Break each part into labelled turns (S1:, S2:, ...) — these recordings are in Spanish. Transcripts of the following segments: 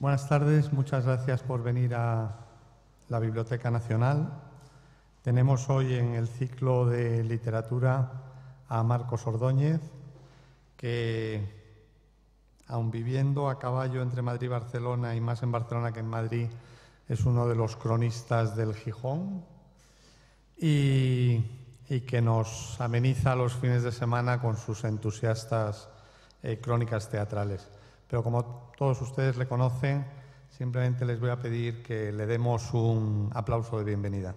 S1: Buenas tardes, muchas gracias por venir a la Biblioteca Nacional. Tenemos hoy en el ciclo de literatura a Marcos Ordóñez, que, aun viviendo a caballo entre Madrid y Barcelona, y más en Barcelona que en Madrid, es uno de los cronistas del Gijón y, que nos ameniza los fines de semana con sus entusiastas eh, crónicas teatrales. Pero como todos ustedes le conocen, simplemente les voy a pedir que le demos un aplauso de bienvenida.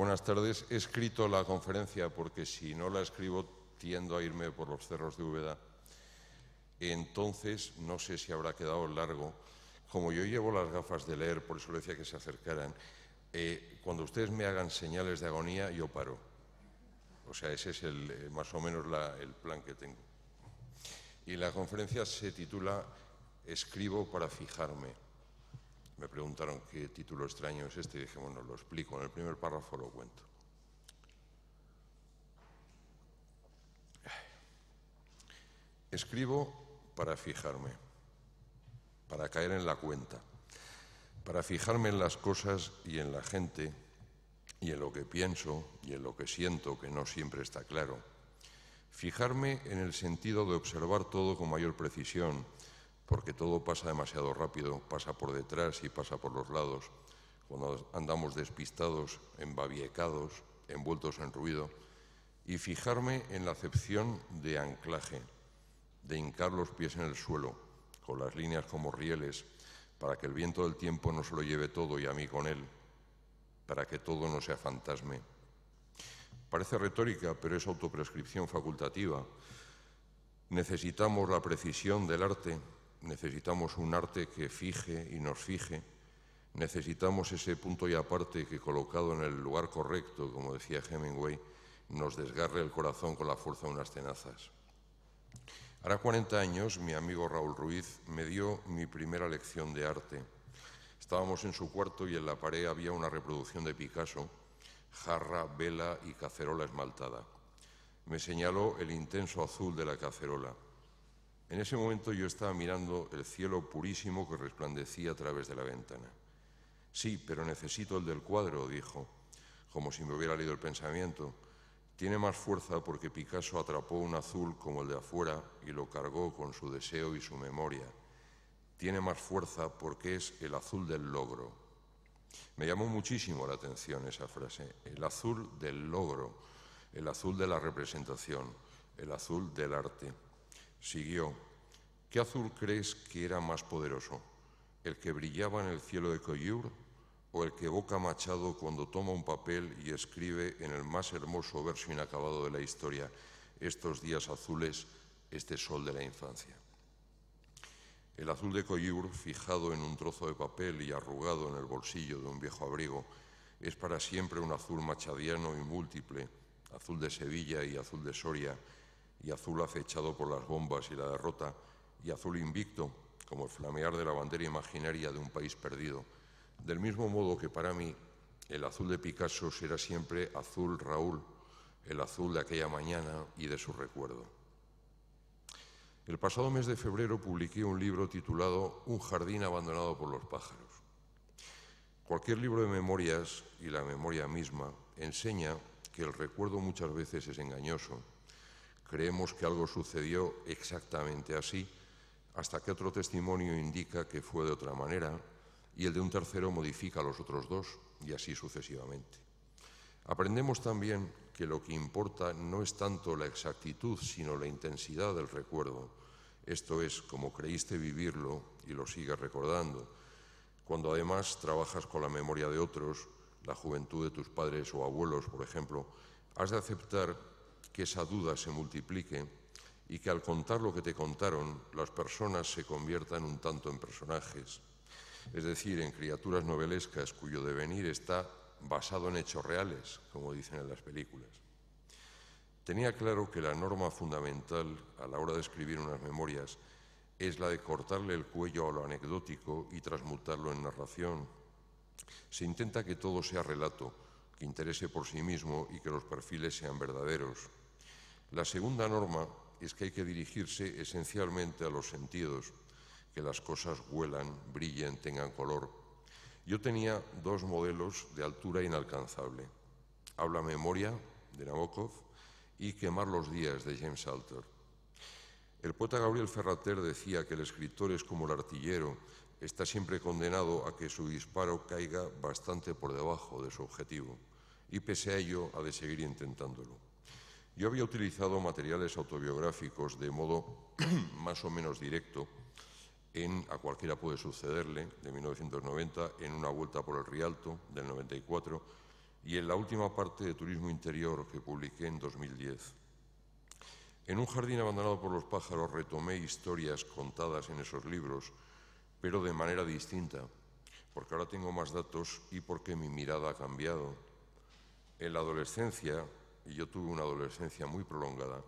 S2: Buenas tardes. He escrito la conferencia porque si no la escribo tiendo a irme por los cerros de Úbeda. Entonces no sé si habrá quedado largo. Como yo llevo las gafas de leer, por eso le decía que se acercaran, eh, cuando ustedes me hagan señales de agonía, yo paro. O sea, ese es el, eh, más o menos el plan que tengo. Y la conferencia se titula Escribo para fijarme me preguntaron qué título extraño es este y dije, bueno, lo explico, en el primer párrafo lo cuento. Escribo para fijarme, para caer en la cuenta, para fijarme en las cosas y en la gente y en lo que pienso y en lo que siento, que no siempre está claro. Fijarme en el sentido de observar todo con mayor precisión, porque todo pasa demasiado rápido, pasa por detrás y pasa por los lados. Cuando andamos despistados, embabiecados, envueltos en ruido, y fijarme en la acepción de anclaje, de hincar los pies en el suelo, con las líneas como rieles, para que el viento del tiempo no se lo lleve todo y a mí con él, para que todo no sea fantasme. Parece retórica, pero es autoprescripción facultativa. Necesitamos la precisión del arte necesitamos un arte que fije y nos fije, necesitamos ese punto y aparte que colocado en el lugar correcto, como decía Hemingway, nos desgarre el corazón con la fuerza de unas tenazas. Hará 40 años mi amigo Raúl Ruiz me dio mi primera lección de arte. Estábamos en su cuarto y en la pared había una reproducción de Picasso, jarra, vela y cacerola esmaltada. Me señaló el intenso azul de la cacerola. En ese momento yo estaba mirando el cielo purísimo que resplandecía a través de la ventana. Sí, pero necesito el del cuadro, dijo, como si me hubiera leído el pensamiento. Tiene más fuerza porque Picasso atrapó un azul como el de afuera y lo cargó con su deseo y su memoria. Tiene más fuerza porque es el azul del logro. Me llamó muchísimo la atención esa frase, el azul del logro, el azul de la representación, el azul del arte. Siguió, ¿qué azul crees que era más poderoso? ¿El que brillaba en el cielo de Coyur o el que boca Machado cuando toma un papel y escribe en el más hermoso verso inacabado de la historia, estos días azules, este sol de la infancia? El azul de Coyur, fijado en un trozo de papel y arrugado en el bolsillo de un viejo abrigo, es para siempre un azul machadiano y múltiple, azul de Sevilla y azul de Soria, y azul acechado por las bombas y la derrota, y azul invicto, como el flamear de la bandera imaginaria de un país perdido. Del mismo modo que para mí el azul de Picasso será siempre azul Raúl, el azul de aquella mañana y de su recuerdo. El pasado mes de febrero publiqué un libro titulado Un jardín abandonado por los pájaros. Cualquier libro de memorias y la memoria misma enseña que el recuerdo muchas veces es engañoso Creemos que algo sucedió exactamente así, hasta que otro testimonio indica que fue de otra manera y el de un tercero modifica a los otros dos, y así sucesivamente. Aprendemos también que lo que importa no es tanto la exactitud, sino la intensidad del recuerdo, esto es, como creíste vivirlo y lo sigues recordando, cuando además trabajas con la memoria de otros, la juventud de tus padres o abuelos, por ejemplo, has de aceptar que esa duda se multiplique y que al contar lo que te contaron las personas se conviertan un tanto en personajes, es decir, en criaturas novelescas cuyo devenir está basado en hechos reales, como dicen en las películas. Tenía claro que la norma fundamental a la hora de escribir unas memorias es la de cortarle el cuello a lo anecdótico y transmutarlo en narración. Se intenta que todo sea relato, que interese por sí mismo y que los perfiles sean verdaderos. La segunda norma es que hay que dirigirse esencialmente a los sentidos, que las cosas huelan, brillen, tengan color. Yo tenía dos modelos de altura inalcanzable. Habla Memoria, de Nabokov, y Quemar los días, de James Alter. El poeta Gabriel Ferrater decía que el escritor es como el artillero, está siempre condenado a que su disparo caiga bastante por debajo de su objetivo, y pese a ello ha de seguir intentándolo. Yo había utilizado materiales autobiográficos de modo más o menos directo en A cualquiera puede sucederle, de 1990, en Una vuelta por el Rialto, del 94, y en la última parte de Turismo Interior que publiqué en 2010. En un jardín abandonado por los pájaros retomé historias contadas en esos libros, pero de manera distinta, porque ahora tengo más datos y porque mi mirada ha cambiado. En la adolescencia, y yo tuve una adolescencia muy prolongada,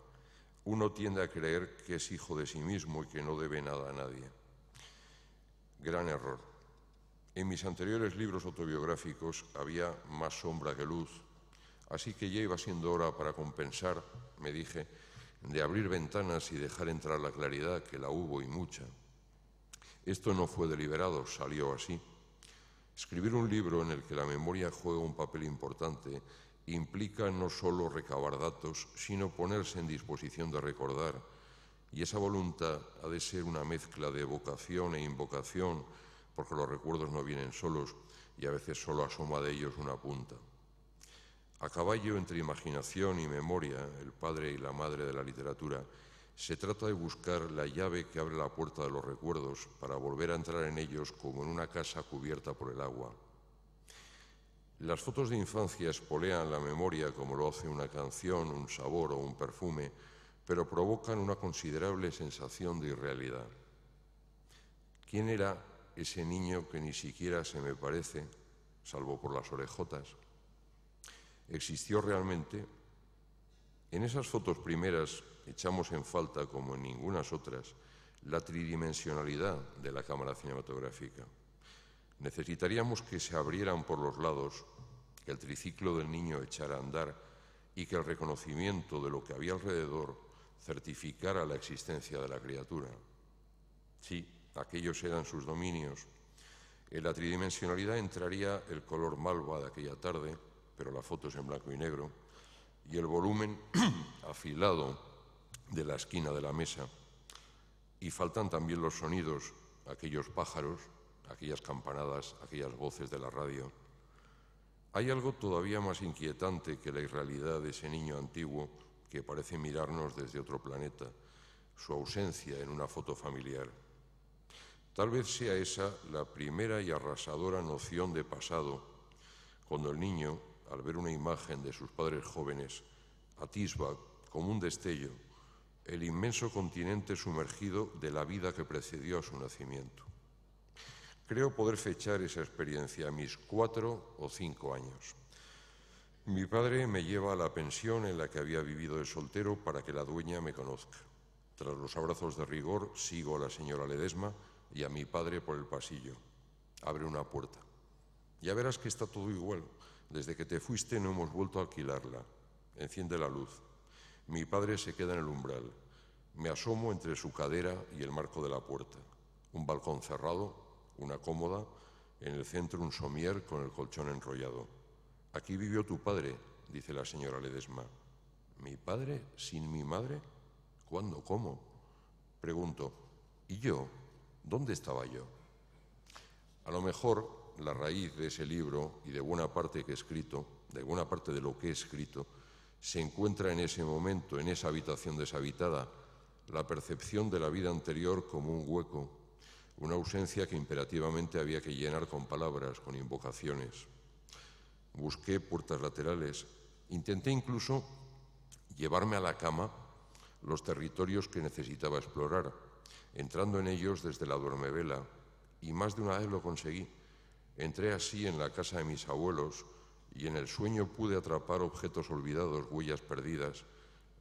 S2: uno tiende a creer que es hijo de sí mismo y que no debe nada a nadie. Gran error. En mis anteriores libros autobiográficos había más sombra que luz, así que ya iba siendo hora para compensar, me dije, de abrir ventanas y dejar entrar la claridad, que la hubo y mucha. Esto no fue deliberado, salió así. Escribir un libro en el que la memoria juega un papel importante implica no solo recabar datos, sino ponerse en disposición de recordar. Y esa voluntad ha de ser una mezcla de evocación e invocación, porque los recuerdos no vienen solos y a veces solo asoma de ellos una punta. A caballo entre imaginación y memoria, el padre y la madre de la literatura, se trata de buscar la llave que abre la puerta de los recuerdos para volver a entrar en ellos como en una casa cubierta por el agua. Las fotos de infancia espolean la memoria como lo hace una canción, un sabor o un perfume, pero provocan una considerable sensación de irrealidad. ¿Quién era ese niño que ni siquiera se me parece, salvo por las orejotas? ¿Existió realmente? En esas fotos primeras echamos en falta, como en ninguna otras, la tridimensionalidad de la cámara cinematográfica. Necesitaríamos que se abrieran por los lados que el triciclo del niño echara a andar y que el reconocimiento de lo que había alrededor certificara la existencia de la criatura. Sí, aquellos eran sus dominios. En la tridimensionalidad entraría el color malva de aquella tarde, pero la foto es en blanco y negro, y el volumen afilado de la esquina de la mesa. Y faltan también los sonidos, aquellos pájaros, aquellas campanadas, aquellas voces de la radio. Hay algo todavía más inquietante que la irrealidad de ese niño antiguo que parece mirarnos desde otro planeta, su ausencia en una foto familiar. Tal vez sea esa la primera y arrasadora noción de pasado, cuando el niño, al ver una imagen de sus padres jóvenes, atisba, como un destello, el inmenso continente sumergido de la vida que precedió a su nacimiento. Creo poder fechar esa experiencia a mis cuatro o cinco años. Mi padre me lleva a la pensión en la que había vivido de soltero para que la dueña me conozca. Tras los abrazos de rigor, sigo a la señora Ledesma y a mi padre por el pasillo. Abre una puerta. Ya verás que está todo igual. Desde que te fuiste no hemos vuelto a alquilarla. Enciende la luz. Mi padre se queda en el umbral. Me asomo entre su cadera y el marco de la puerta. Un balcón cerrado, una cómoda, en el centro un somier con el colchón enrollado. Aquí vivió tu padre, dice la señora Ledesma. ¿Mi padre sin mi madre? ¿Cuándo? ¿Cómo? Pregunto, ¿y yo? ¿Dónde estaba yo? A lo mejor la raíz de ese libro y de buena parte que he escrito, de buena parte de lo que he escrito, se encuentra en ese momento, en esa habitación deshabitada, la percepción de la vida anterior como un hueco, una ausencia que imperativamente había que llenar con palabras, con invocaciones. Busqué puertas laterales, intenté incluso llevarme a la cama los territorios que necesitaba explorar, entrando en ellos desde la duermevela, y más de una vez lo conseguí. Entré así en la casa de mis abuelos y en el sueño pude atrapar objetos olvidados, huellas perdidas,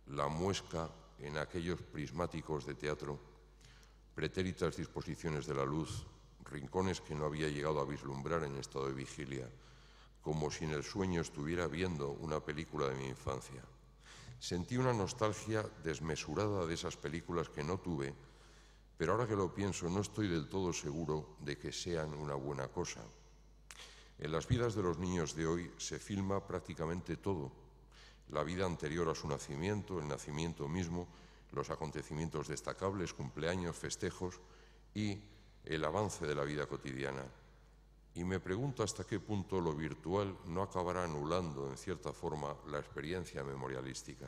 S2: la muesca en aquellos prismáticos de teatro pretéritas disposiciones de la luz, rincones que no había llegado a vislumbrar en estado de vigilia, como si en el sueño estuviera viendo una película de mi infancia. Sentí una nostalgia desmesurada de esas películas que no tuve, pero ahora que lo pienso no estoy del todo seguro de que sean una buena cosa. En las vidas de los niños de hoy se filma prácticamente todo, la vida anterior a su nacimiento, el nacimiento mismo, los acontecimientos destacables, cumpleaños, festejos y el avance de la vida cotidiana. Y me pregunto hasta qué punto lo virtual no acabará anulando, en cierta forma, la experiencia memorialística.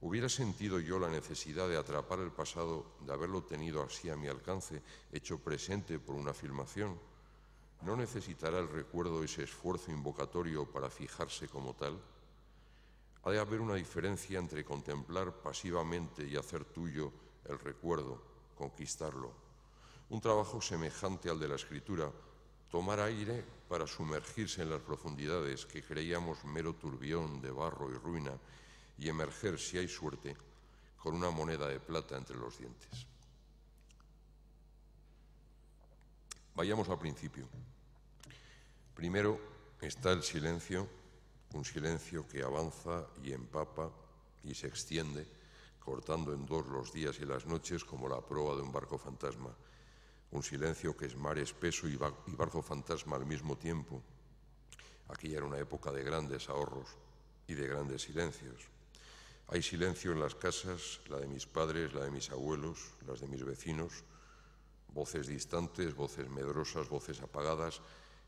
S2: ¿Hubiera sentido yo la necesidad de atrapar el pasado, de haberlo tenido así a mi alcance, hecho presente por una filmación? ¿No necesitará el recuerdo ese esfuerzo invocatorio para fijarse como tal? Ha de haber una diferencia entre contemplar pasivamente y hacer tuyo el recuerdo, conquistarlo. Un trabajo semejante al de la escritura, tomar aire para sumergirse en las profundidades que creíamos mero turbión de barro y ruina y emerger, si hay suerte, con una moneda de plata entre los dientes. Vayamos al principio. Primero está el silencio un silencio que avanza y empapa y se extiende, cortando en dos los días y las noches como la proa de un barco fantasma. Un silencio que es mar espeso y, barco fantasma al mismo tiempo. Aquella era una época de grandes ahorros y de grandes silencios. Hay silencio en las casas, la de mis padres, la de mis abuelos, las de mis vecinos, voces distantes, voces medrosas, voces apagadas,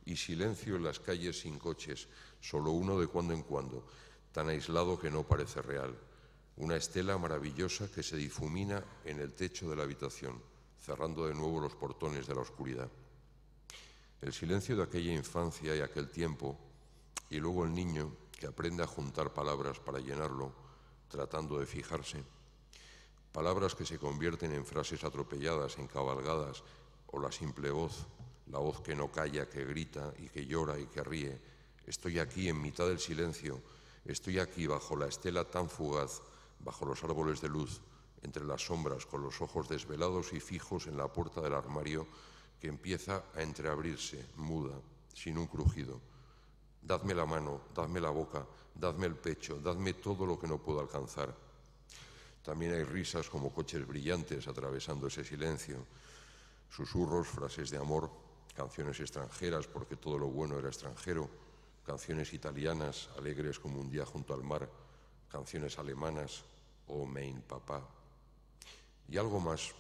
S2: y silencio en las calles sin coches, solo uno de cuando en cuando, tan aislado que no parece real. Una estela maravillosa que se difumina en el techo de la habitación, cerrando de nuevo los portones de la oscuridad. El silencio de aquella infancia y aquel tiempo, y luego el niño que aprende a juntar palabras para llenarlo, tratando de fijarse, palabras que se convierten en frases atropelladas, cabalgadas, o la simple voz, la voz que no calla, que grita y que llora y que ríe, Estoy aquí en mitad del silencio, estoy aquí bajo la estela tan fugaz, bajo los árboles de luz, entre las sombras, con los ojos desvelados y fijos en la puerta del armario que empieza a entreabrirse, muda, sin un crujido. Dadme la mano, dadme la boca, dadme el pecho, dadme todo lo que no puedo alcanzar. También hay risas como coches brillantes atravesando ese silencio, susurros, frases de amor, canciones extranjeras porque todo lo bueno era extranjero canciones italianas, alegres como un día junto al mar, canciones alemanas, oh mein papá. Y algo más,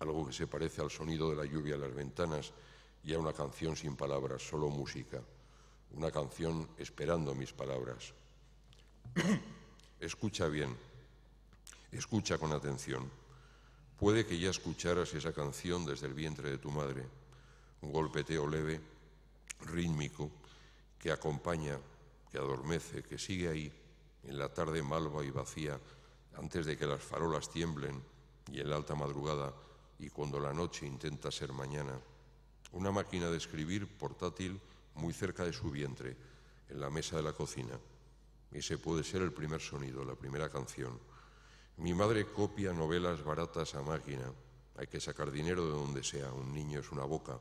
S2: algo que se parece al sonido de la lluvia en las ventanas y a una canción sin palabras, solo música, una canción esperando mis palabras. Escucha bien, escucha con atención. Puede que ya escucharas esa canción desde el vientre de tu madre, un golpeteo leve, rítmico, que acompaña, que adormece, que sigue ahí en la tarde malva y vacía, antes de que las farolas tiemblen y en la alta madrugada y cuando la noche intenta ser mañana. Una máquina de escribir portátil muy cerca de su vientre, en la mesa de la cocina. Y Ese puede ser el primer sonido, la primera canción. Mi madre copia novelas baratas a máquina. Hay que sacar dinero de donde sea. Un niño es una boca.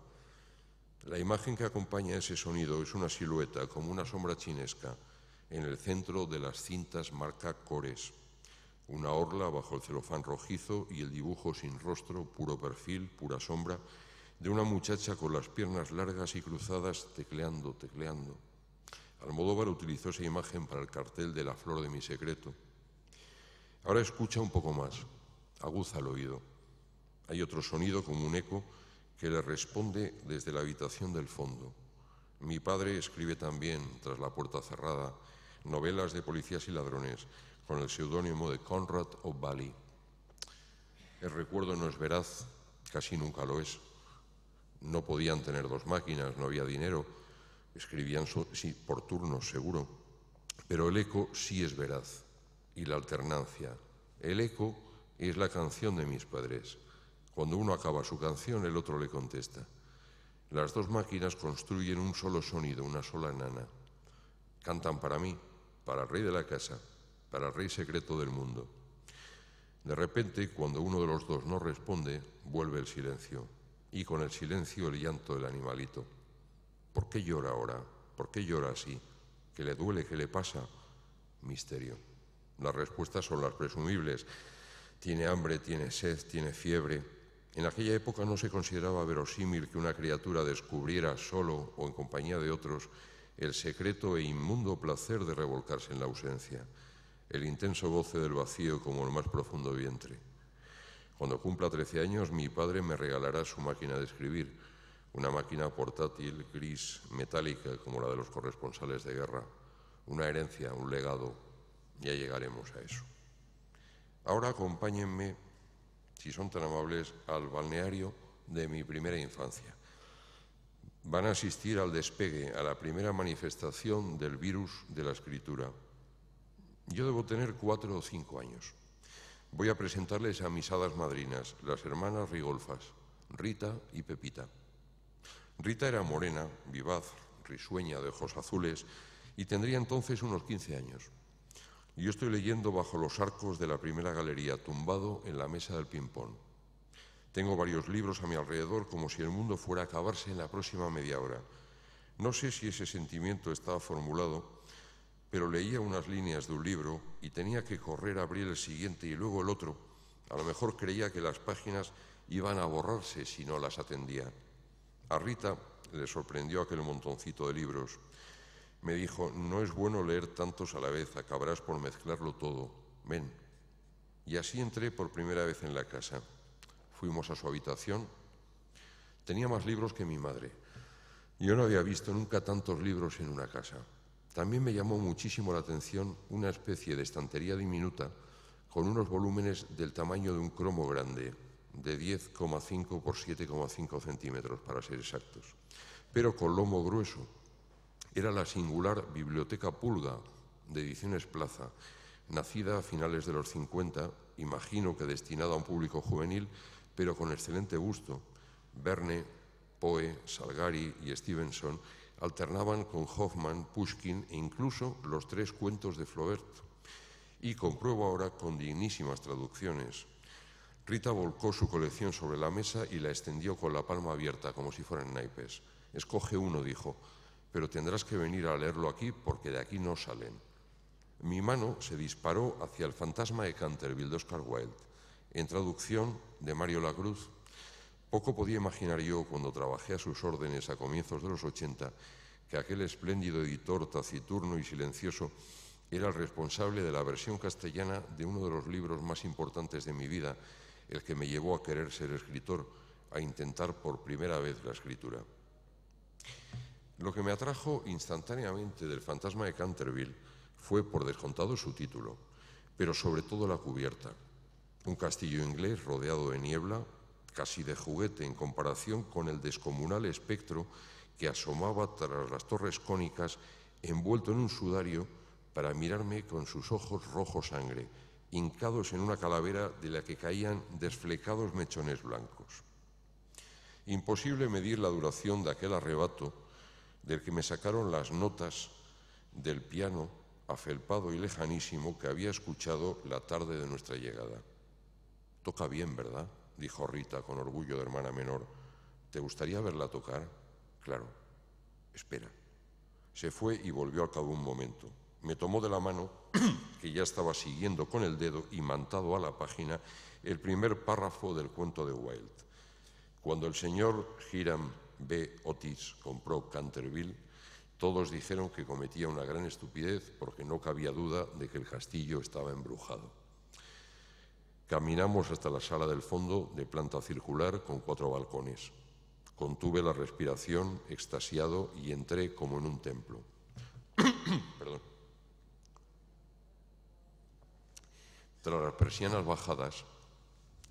S2: La imagen que acompaña ese sonido es una silueta como una sombra chinesca en el centro de las cintas marca Cores, una orla bajo el celofán rojizo y el dibujo sin rostro, puro perfil, pura sombra, de una muchacha con las piernas largas y cruzadas tecleando, tecleando. Almodóvar utilizó esa imagen para el cartel de La flor de mi secreto. Ahora escucha un poco más, aguza el oído. Hay otro sonido como un eco que le responde desde la habitación del fondo. Mi padre escribe también, tras la puerta cerrada, novelas de policías y ladrones con el seudónimo de Conrad O'Bally. El recuerdo no es veraz, casi nunca lo es. No podían tener dos máquinas, no había dinero. Escribían por turnos, seguro. Pero el eco sí es veraz y la alternancia. El eco es la canción de mis padres. Cuando uno acaba su canción, el otro le contesta. Las dos máquinas construyen un solo sonido, una sola nana. Cantan para mí, para el rey de la casa, para el rey secreto del mundo. De repente, cuando uno de los dos no responde, vuelve el silencio, y con el silencio el llanto del animalito. ¿Por qué llora ahora? ¿Por qué llora así? ¿Qué le duele? ¿Qué le pasa? Misterio. Las respuestas son las presumibles. Tiene hambre, tiene sed, tiene fiebre, en aquella época no se consideraba verosímil que una criatura descubriera solo o en compañía de otros el secreto e inmundo placer de revolcarse en la ausencia, el intenso goce del vacío como el más profundo vientre. Cuando cumpla 13 años, mi padre me regalará su máquina de escribir, una máquina portátil, gris, metálica, como la de los corresponsales de guerra, una herencia, un legado. Ya llegaremos a eso. Ahora acompáñenme si son tan amables, al balneario de mi primera infancia. Van a asistir al despegue, a la primera manifestación del virus de la escritura. Yo debo tener cuatro o cinco años. Voy a presentarles a mis hadas madrinas, las hermanas Rigolfas, Rita y Pepita. Rita era morena, vivaz, risueña, de ojos azules, y tendría entonces unos 15 años. Yo estoy leyendo bajo los arcos de la primera galería, tumbado en la mesa del ping-pong. Tengo varios libros a mi alrededor como si el mundo fuera a acabarse en la próxima media hora. No sé si ese sentimiento estaba formulado, pero leía unas líneas de un libro y tenía que correr a abrir el siguiente y luego el otro. A lo mejor creía que las páginas iban a borrarse si no las atendía. A Rita le sorprendió aquel montoncito de libros me dijo, no es bueno leer tantos a la vez, acabarás por mezclarlo todo, ven. Y así entré por primera vez en la casa. Fuimos a su habitación. Tenía más libros que mi madre. Yo no había visto nunca tantos libros en una casa. También me llamó muchísimo la atención una especie de estantería diminuta con unos volúmenes del tamaño de un cromo grande, de 10,5 por 7,5 centímetros para ser exactos, pero con lomo grueso era la singular Biblioteca Pulga de Ediciones Plaza, nacida a finales de los 50, imagino que destinada a un público juvenil, pero con excelente gusto. Verne, Poe, Salgari y Stevenson alternaban con Hoffman, Pushkin e incluso los tres cuentos de Flaubert. Y compruebo ahora con dignísimas traducciones. Rita volcó su colección sobre la mesa y la extendió con la palma abierta, como si fueran naipes. Escoge uno, dijo pero tendrás que venir a leerlo aquí porque de aquí no salen. Mi mano se disparó hacia el fantasma de Canterville de Oscar Wilde, en traducción de Mario Lacruz. Poco podía imaginar yo cuando trabajé a sus órdenes a comienzos de los 80 que aquel espléndido editor taciturno y silencioso era el responsable de la versión castellana de uno de los libros más importantes de mi vida, el que me llevó a querer ser escritor, a intentar por primera vez la escritura. Lo que me atrajo instantáneamente del fantasma de Canterville fue, por descontado, su título, pero sobre todo la cubierta. Un castillo inglés rodeado de niebla, casi de juguete en comparación con el descomunal espectro que asomaba tras las torres cónicas envuelto en un sudario para mirarme con sus ojos rojo sangre, hincados en una calavera de la que caían desflecados mechones blancos. Imposible medir la duración de aquel arrebato del que me sacaron las notas del piano afelpado y lejanísimo que había escuchado la tarde de nuestra llegada. Toca bien, ¿verdad? dijo Rita con orgullo de hermana menor. ¿Te gustaría verla tocar? Claro. Espera. Se fue y volvió al cabo un momento. Me tomó de la mano, que ya estaba siguiendo con el dedo y mantado a la página, el primer párrafo del cuento de Wilde. Cuando el señor Hiram B. Otis compró Canterville, todos dijeron que cometía una gran estupidez porque no cabía duda de que el castillo estaba embrujado. Caminamos hasta la sala del fondo de planta circular con cuatro balcones. Contuve la respiración, extasiado, y entré como en un templo. Perdón. Tras las persianas bajadas,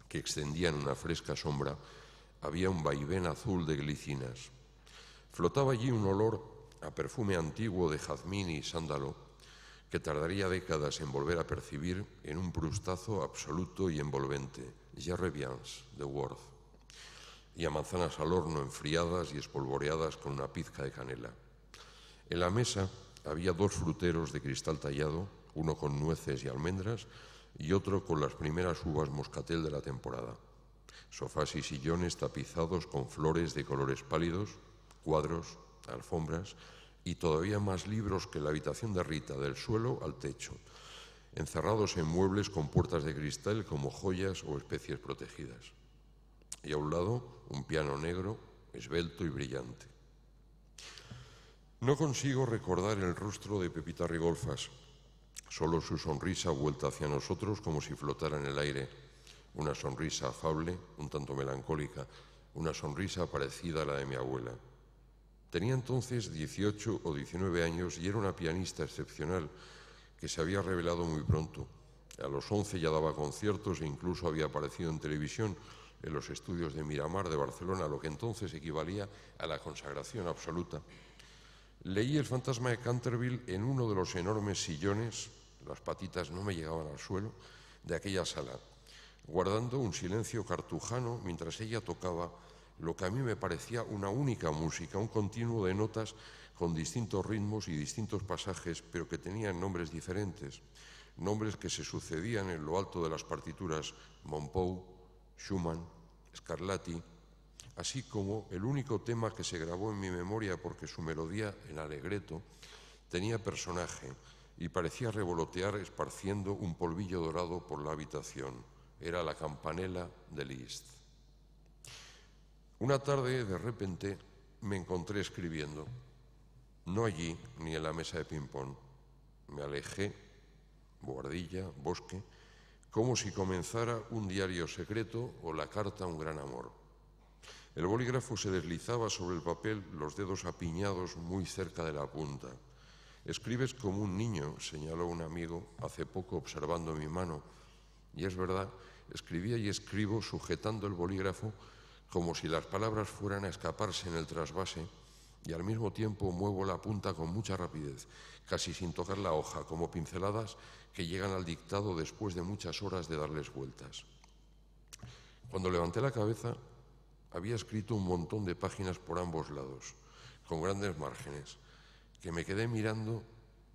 S2: que extendían una fresca sombra, había un vaivén azul de glicinas. Flotaba allí un olor a perfume antiguo de jazmín y sándalo que tardaría décadas en volver a percibir en un prustazo absoluto y envolvente, ya de Worth, y a manzanas al horno enfriadas y espolvoreadas con una pizca de canela. En la mesa había dos fruteros de cristal tallado, uno con nueces y almendras y otro con las primeras uvas moscatel de la temporada sofás y sillones tapizados con flores de colores pálidos, cuadros, alfombras y todavía más libros que la habitación de Rita, del suelo al techo, encerrados en muebles con puertas de cristal como joyas o especies protegidas. Y a un lado, un piano negro, esbelto y brillante. No consigo recordar el rostro de Pepita Rigolfas, solo su sonrisa vuelta hacia nosotros como si flotara en el aire una sonrisa afable, un tanto melancólica, una sonrisa parecida a la de mi abuela. Tenía entonces 18 o 19 años y era una pianista excepcional que se había revelado muy pronto. A los 11 ya daba conciertos e incluso había aparecido en televisión en los estudios de Miramar de Barcelona, lo que entonces equivalía a la consagración absoluta. Leí El fantasma de Canterville en uno de los enormes sillones, las patitas no me llegaban al suelo, de aquella sala, guardando un silencio cartujano mientras ella tocaba lo que a mí me parecía una única música, un continuo de notas con distintos ritmos y distintos pasajes, pero que tenían nombres diferentes, nombres que se sucedían en lo alto de las partituras Monpou, Schumann, Scarlatti, así como el único tema que se grabó en mi memoria porque su melodía, en alegreto, tenía personaje y parecía revolotear esparciendo un polvillo dorado por la habitación era la campanela de Liszt. Una tarde, de repente, me encontré escribiendo, no allí ni en la mesa de ping-pong. Me alejé, buhardilla, bosque, como si comenzara un diario secreto o la carta a un gran amor. El bolígrafo se deslizaba sobre el papel, los dedos apiñados muy cerca de la punta. Escribes como un niño, señaló un amigo hace poco observando mi mano y es verdad, escribía y escribo sujetando el bolígrafo como si las palabras fueran a escaparse en el trasvase y al mismo tiempo muevo la punta con mucha rapidez, casi sin tocar la hoja, como pinceladas que llegan al dictado después de muchas horas de darles vueltas. Cuando levanté la cabeza, había escrito un montón de páginas por ambos lados, con grandes márgenes, que me quedé mirando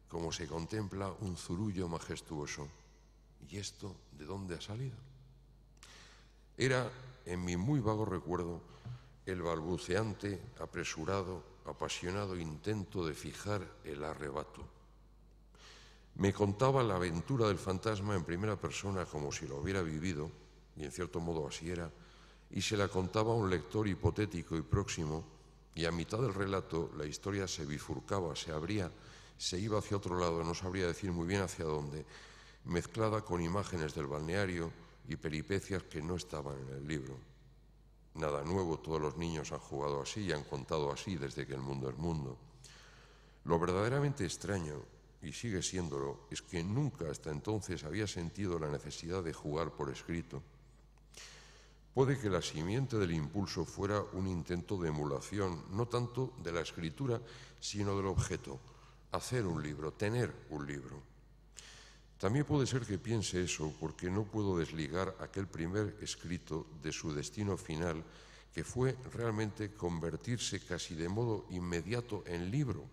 S2: como se contempla un zurullo majestuoso. ¿y esto de dónde ha salido? Era, en mi muy vago recuerdo, el balbuceante, apresurado, apasionado intento de fijar el arrebato. Me contaba la aventura del fantasma en primera persona como si lo hubiera vivido, y en cierto modo así era, y se la contaba a un lector hipotético y próximo, y a mitad del relato la historia se bifurcaba, se abría, se iba hacia otro lado, no sabría decir muy bien hacia dónde, mezclada con imágenes del balneario y peripecias que no estaban en el libro. Nada nuevo, todos los niños han jugado así y han contado así desde que el mundo es mundo. Lo verdaderamente extraño, y sigue siéndolo, es que nunca hasta entonces había sentido la necesidad de jugar por escrito. Puede que la simiente del impulso fuera un intento de emulación, no tanto de la escritura, sino del objeto, hacer un libro, tener un libro. También puede ser que piense eso porque no puedo desligar aquel primer escrito de su destino final, que fue realmente convertirse casi de modo inmediato en libro.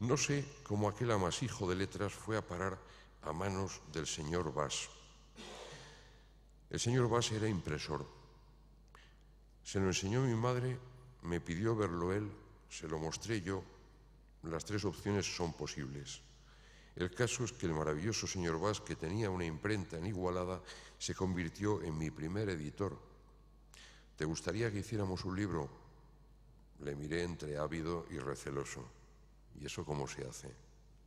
S2: No sé cómo aquel amasijo de letras fue a parar a manos del señor Bass. El señor Bass era impresor. Se lo enseñó mi madre, me pidió verlo él, se lo mostré yo. Las tres opciones son posibles. El caso es que el maravilloso señor Vaz, que tenía una imprenta en Igualada, se convirtió en mi primer editor. ¿Te gustaría que hiciéramos un libro? Le miré entre ávido y receloso. ¿Y eso cómo se hace?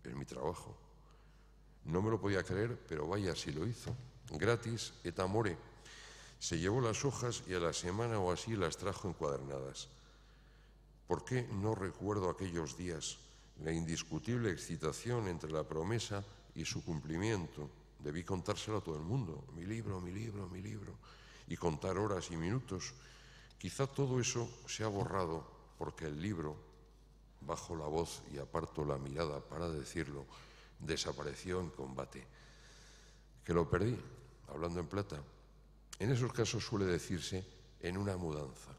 S2: Es mi trabajo. No me lo podía creer, pero vaya si lo hizo. Gratis, et amore. Se llevó las hojas y a la semana o así las trajo encuadernadas. ¿Por qué no recuerdo aquellos días? la indiscutible excitación entre la promesa y su cumplimiento. Debí contárselo a todo el mundo, mi libro, mi libro, mi libro, y contar horas y minutos. Quizá todo eso se ha borrado porque el libro, bajo la voz y aparto la mirada para decirlo, desapareció en combate. Que lo perdí, hablando en plata. En esos casos suele decirse en una mudanza.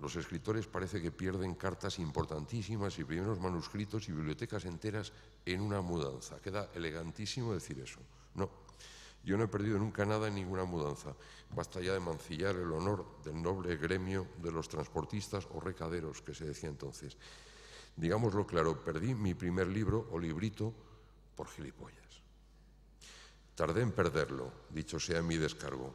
S2: Los escritores parece que pierden cartas importantísimas y primeros manuscritos y bibliotecas enteras en una mudanza. Queda elegantísimo decir eso. No, yo no he perdido nunca nada en ninguna mudanza. Basta ya de mancillar el honor del noble gremio de los transportistas o recaderos que se decía entonces. Digámoslo claro, perdí mi primer libro o librito por gilipollas. Tardé en perderlo, dicho sea mi descargo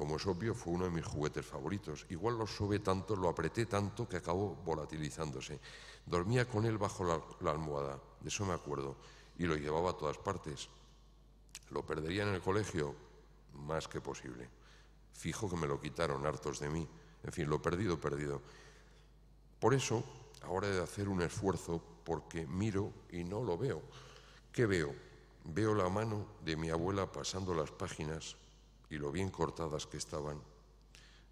S2: como es obvio, fue uno de mis juguetes favoritos. Igual lo sube tanto, lo apreté tanto que acabó volatilizándose. Dormía con él bajo la, almohada, de eso me acuerdo, y lo llevaba a todas partes. ¿Lo perdería en el colegio? Más que posible. Fijo que me lo quitaron hartos de mí. En fin, lo perdido, perdido. Por eso, ahora he de hacer un esfuerzo porque miro y no lo veo. ¿Qué veo? Veo la mano de mi abuela pasando las páginas y lo bien cortadas que estaban.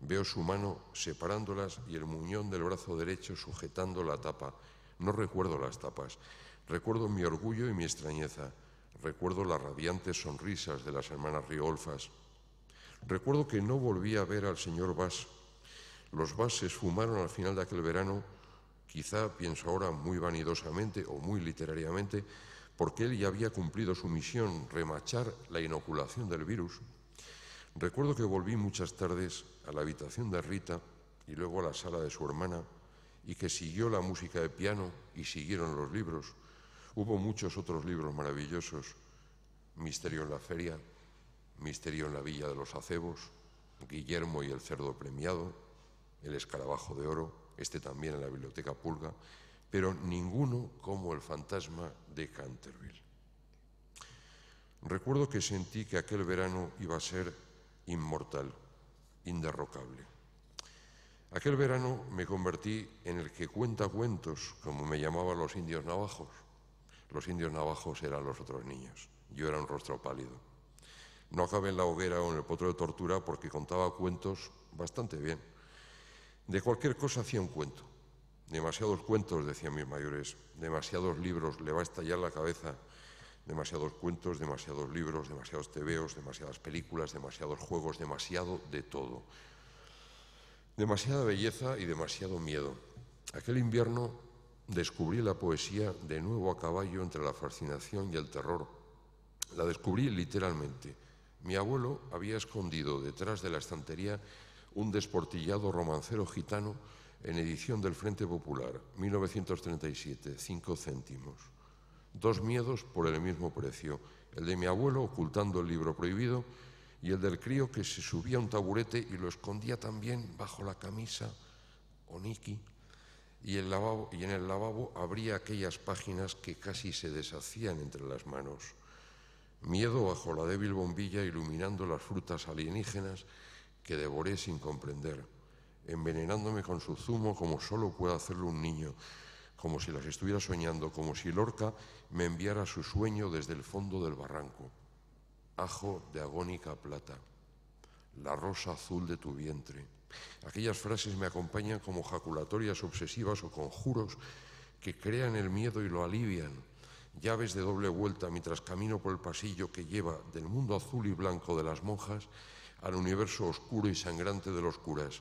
S2: Veo su mano separándolas y el muñón del brazo derecho sujetando la tapa. No recuerdo las tapas. Recuerdo mi orgullo y mi extrañeza. Recuerdo las radiantes sonrisas de las hermanas Riolfas. Recuerdo que no volví a ver al señor Bass. Los Bass fumaron al final de aquel verano, quizá pienso ahora muy vanidosamente o muy literariamente, porque él ya había cumplido su misión, remachar la inoculación del virus Recuerdo que volví muchas tardes a la habitación de Rita y luego a la sala de su hermana y que siguió la música de piano y siguieron los libros. Hubo muchos otros libros maravillosos, Misterio en la Feria, Misterio en la Villa de los Acebos, Guillermo y el Cerdo Premiado, El Escarabajo de Oro, este también en la Biblioteca Pulga, pero ninguno como El Fantasma de Canterville. Recuerdo que sentí que aquel verano iba a ser inmortal, inderrocable. Aquel verano me convertí en el que cuenta cuentos, como me llamaban los indios navajos. Los indios navajos eran los otros niños. Yo era un rostro pálido. No acabé en la hoguera o en el potro de tortura porque contaba cuentos bastante bien. De cualquier cosa hacía un cuento. Demasiados cuentos, decían mis mayores, demasiados libros, le va a estallar la cabeza, demasiados cuentos, demasiados libros, demasiados tebeos, demasiadas películas, demasiados juegos, demasiado de todo. Demasiada belleza y demasiado miedo. Aquel invierno descubrí la poesía de nuevo a caballo entre la fascinación y el terror. La descubrí literalmente. Mi abuelo había escondido detrás de la estantería un desportillado romancero gitano en edición del Frente Popular, 1937, cinco céntimos. Dos miedos por el mismo precio, el de mi abuelo ocultando el libro prohibido y el del crío que se subía a un taburete y lo escondía también bajo la camisa o niki, y, y en el lavabo abría aquellas páginas que casi se deshacían entre las manos. Miedo bajo la débil bombilla iluminando las frutas alienígenas que devoré sin comprender, envenenándome con su zumo como solo puede hacerlo un niño, como si las estuviera soñando, como si Lorca me enviara su sueño desde el fondo del barranco. Ajo de agónica plata, la rosa azul de tu vientre. Aquellas frases me acompañan como jaculatorias obsesivas o conjuros que crean el miedo y lo alivian. Llaves de doble vuelta mientras camino por el pasillo que lleva del mundo azul y blanco de las monjas al universo oscuro y sangrante de los curas,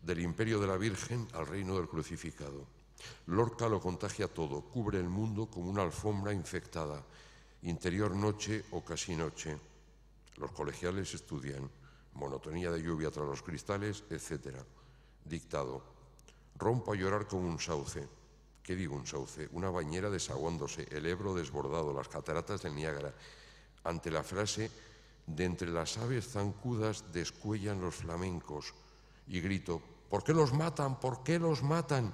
S2: del imperio de la Virgen al reino del crucificado. Lorca lo contagia todo, cubre el mundo como una alfombra infectada, interior noche o casi noche. Los colegiales estudian, monotonía de lluvia tras los cristales, etc. Dictado. Rompo a llorar como un sauce. ¿Qué digo un sauce? Una bañera desaguándose, el Ebro desbordado, las cataratas del Niágara. Ante la frase, de entre las aves zancudas descuellan los flamencos. Y grito, ¿por qué los matan? ¿Por qué los matan?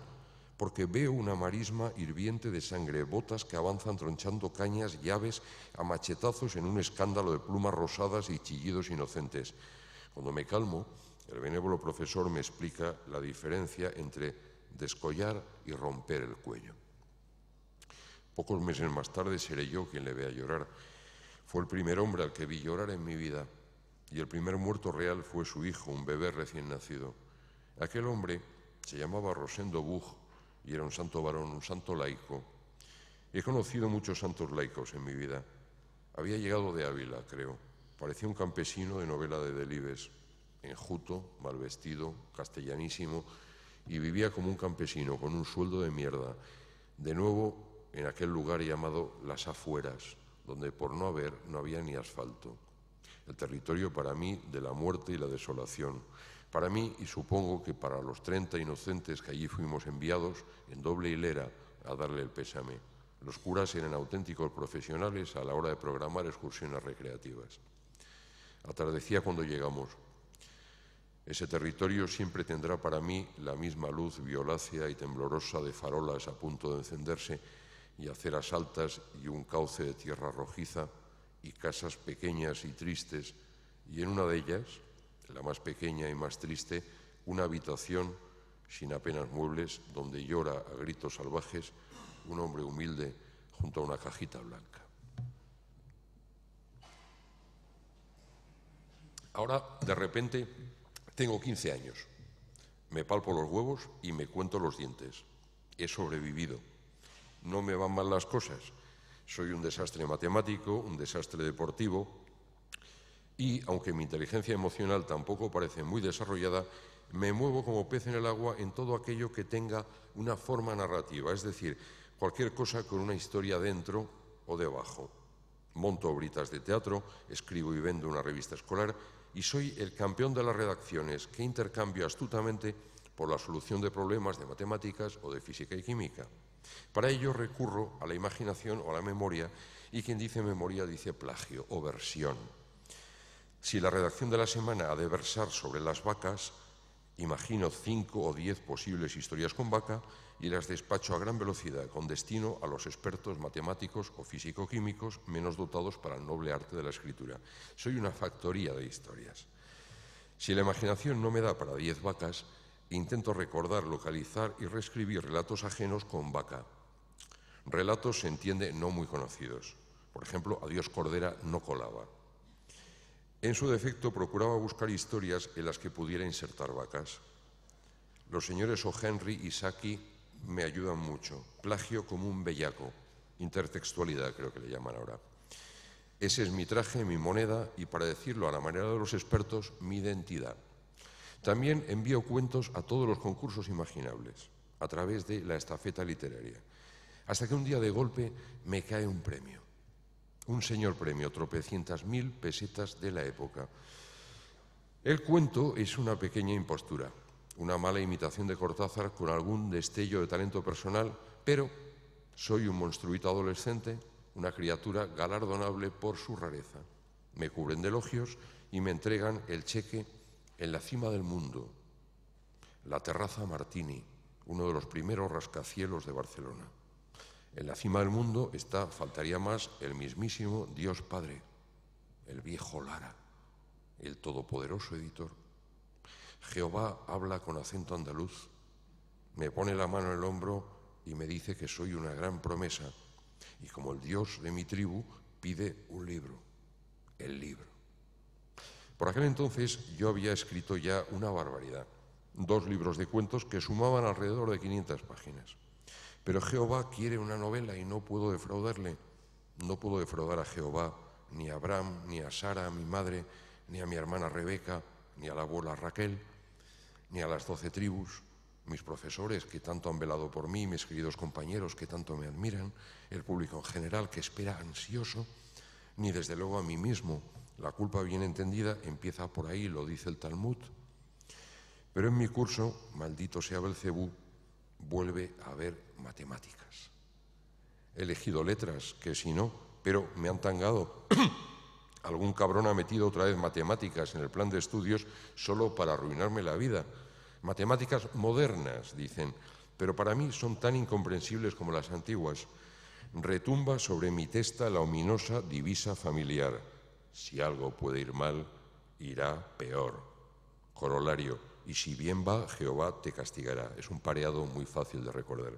S2: porque veo una marisma hirviente de sangre, botas que avanzan tronchando cañas, llaves a machetazos en un escándalo de plumas rosadas y chillidos inocentes. Cuando me calmo, el benévolo profesor me explica la diferencia entre descollar y romper el cuello. Pocos meses más tarde seré yo quien le vea llorar. Fue el primer hombre al que vi llorar en mi vida y el primer muerto real fue su hijo, un bebé recién nacido. Aquel hombre se llamaba Rosendo Bujo y era un santo varón, un santo laico. He conocido muchos santos laicos en mi vida. Había llegado de Ávila, creo. Parecía un campesino de novela de Delibes, enjuto, mal vestido, castellanísimo, y vivía como un campesino, con un sueldo de mierda. De nuevo, en aquel lugar llamado Las Afueras, donde por no haber no había ni asfalto. El territorio para mí de la muerte y la desolación. Para mí, y supongo que para los 30 inocentes que allí fuimos enviados en doble hilera a darle el pésame, los curas eran auténticos profesionales a la hora de programar excursiones recreativas. Atardecía cuando llegamos. Ese territorio siempre tendrá para mí la misma luz violácea y temblorosa de farolas a punto de encenderse y aceras altas y un cauce de tierra rojiza y casas pequeñas y tristes, y en una de ellas, la más pequeña y más triste, una habitación sin apenas muebles donde llora a gritos salvajes un hombre humilde junto a una cajita blanca. Ahora, de repente, tengo 15 años. Me palpo los huevos y me cuento los dientes. He sobrevivido. No me van mal las cosas. Soy un desastre matemático, un desastre deportivo, y, aunque mi inteligencia emocional tampoco parece muy desarrollada, me muevo como pez en el agua en todo aquello que tenga una forma narrativa, es decir, cualquier cosa con una historia dentro o debajo. Monto obritas de teatro, escribo y vendo una revista escolar y soy el campeón de las redacciones que intercambio astutamente por la solución de problemas de matemáticas o de física y química. Para ello recurro a la imaginación o a la memoria y quien dice memoria dice plagio o versión. Si la redacción de la semana ha de versar sobre las vacas, imagino cinco o diez posibles historias con vaca y las despacho a gran velocidad con destino a los expertos matemáticos o físico-químicos menos dotados para el noble arte de la escritura. Soy una factoría de historias. Si la imaginación no me da para diez vacas, intento recordar, localizar y reescribir relatos ajenos con vaca. Relatos, se entiende, no muy conocidos. Por ejemplo, Adiós Cordera no colaba. En su defecto procuraba buscar historias en las que pudiera insertar vacas. Los señores O'Henry y Saki me ayudan mucho. Plagio como un bellaco. Intertextualidad creo que le llaman ahora. Ese es mi traje, mi moneda y, para decirlo a la manera de los expertos, mi identidad. También envío cuentos a todos los concursos imaginables, a través de la estafeta literaria, hasta que un día de golpe me cae un premio un señor premio, tropecientas mil pesetas de la época. El cuento es una pequeña impostura, una mala imitación de Cortázar con algún destello de talento personal, pero soy un monstruito adolescente, una criatura galardonable por su rareza. Me cubren de elogios y me entregan el cheque en la cima del mundo, la terraza Martini, uno de los primeros rascacielos de Barcelona. En la cima del mundo está, faltaría más, el mismísimo Dios Padre, el viejo Lara, el todopoderoso editor. Jehová habla con acento andaluz, me pone la mano en el hombro y me dice que soy una gran promesa. Y como el Dios de mi tribu, pide un libro, el libro. Por aquel entonces yo había escrito ya una barbaridad, dos libros de cuentos que sumaban alrededor de 500 páginas. Pero Jehová quiere una novela y no puedo defraudarle. No puedo defraudar a Jehová, ni a Abraham, ni a Sara, mi madre, ni a mi hermana Rebeca, ni a la abuela Raquel, ni a las doce tribus, mis profesores que tanto han velado por mí, mis queridos compañeros que tanto me admiran, el público en general que espera ansioso, ni desde luego a mí mismo. La culpa bien entendida empieza por ahí, lo dice el Talmud. Pero en mi curso, maldito sea Belcebú, vuelve a haber matemáticas. He elegido letras que si no, pero me han tangado. Algún cabrón ha metido otra vez matemáticas en el plan de estudios solo para arruinarme la vida. Matemáticas modernas, dicen, pero para mí son tan incomprensibles como las antiguas. Retumba sobre mi testa la ominosa divisa familiar. Si algo puede ir mal, irá peor. Corolario, y si bien va, Jehová te castigará. Es un pareado muy fácil de recordar.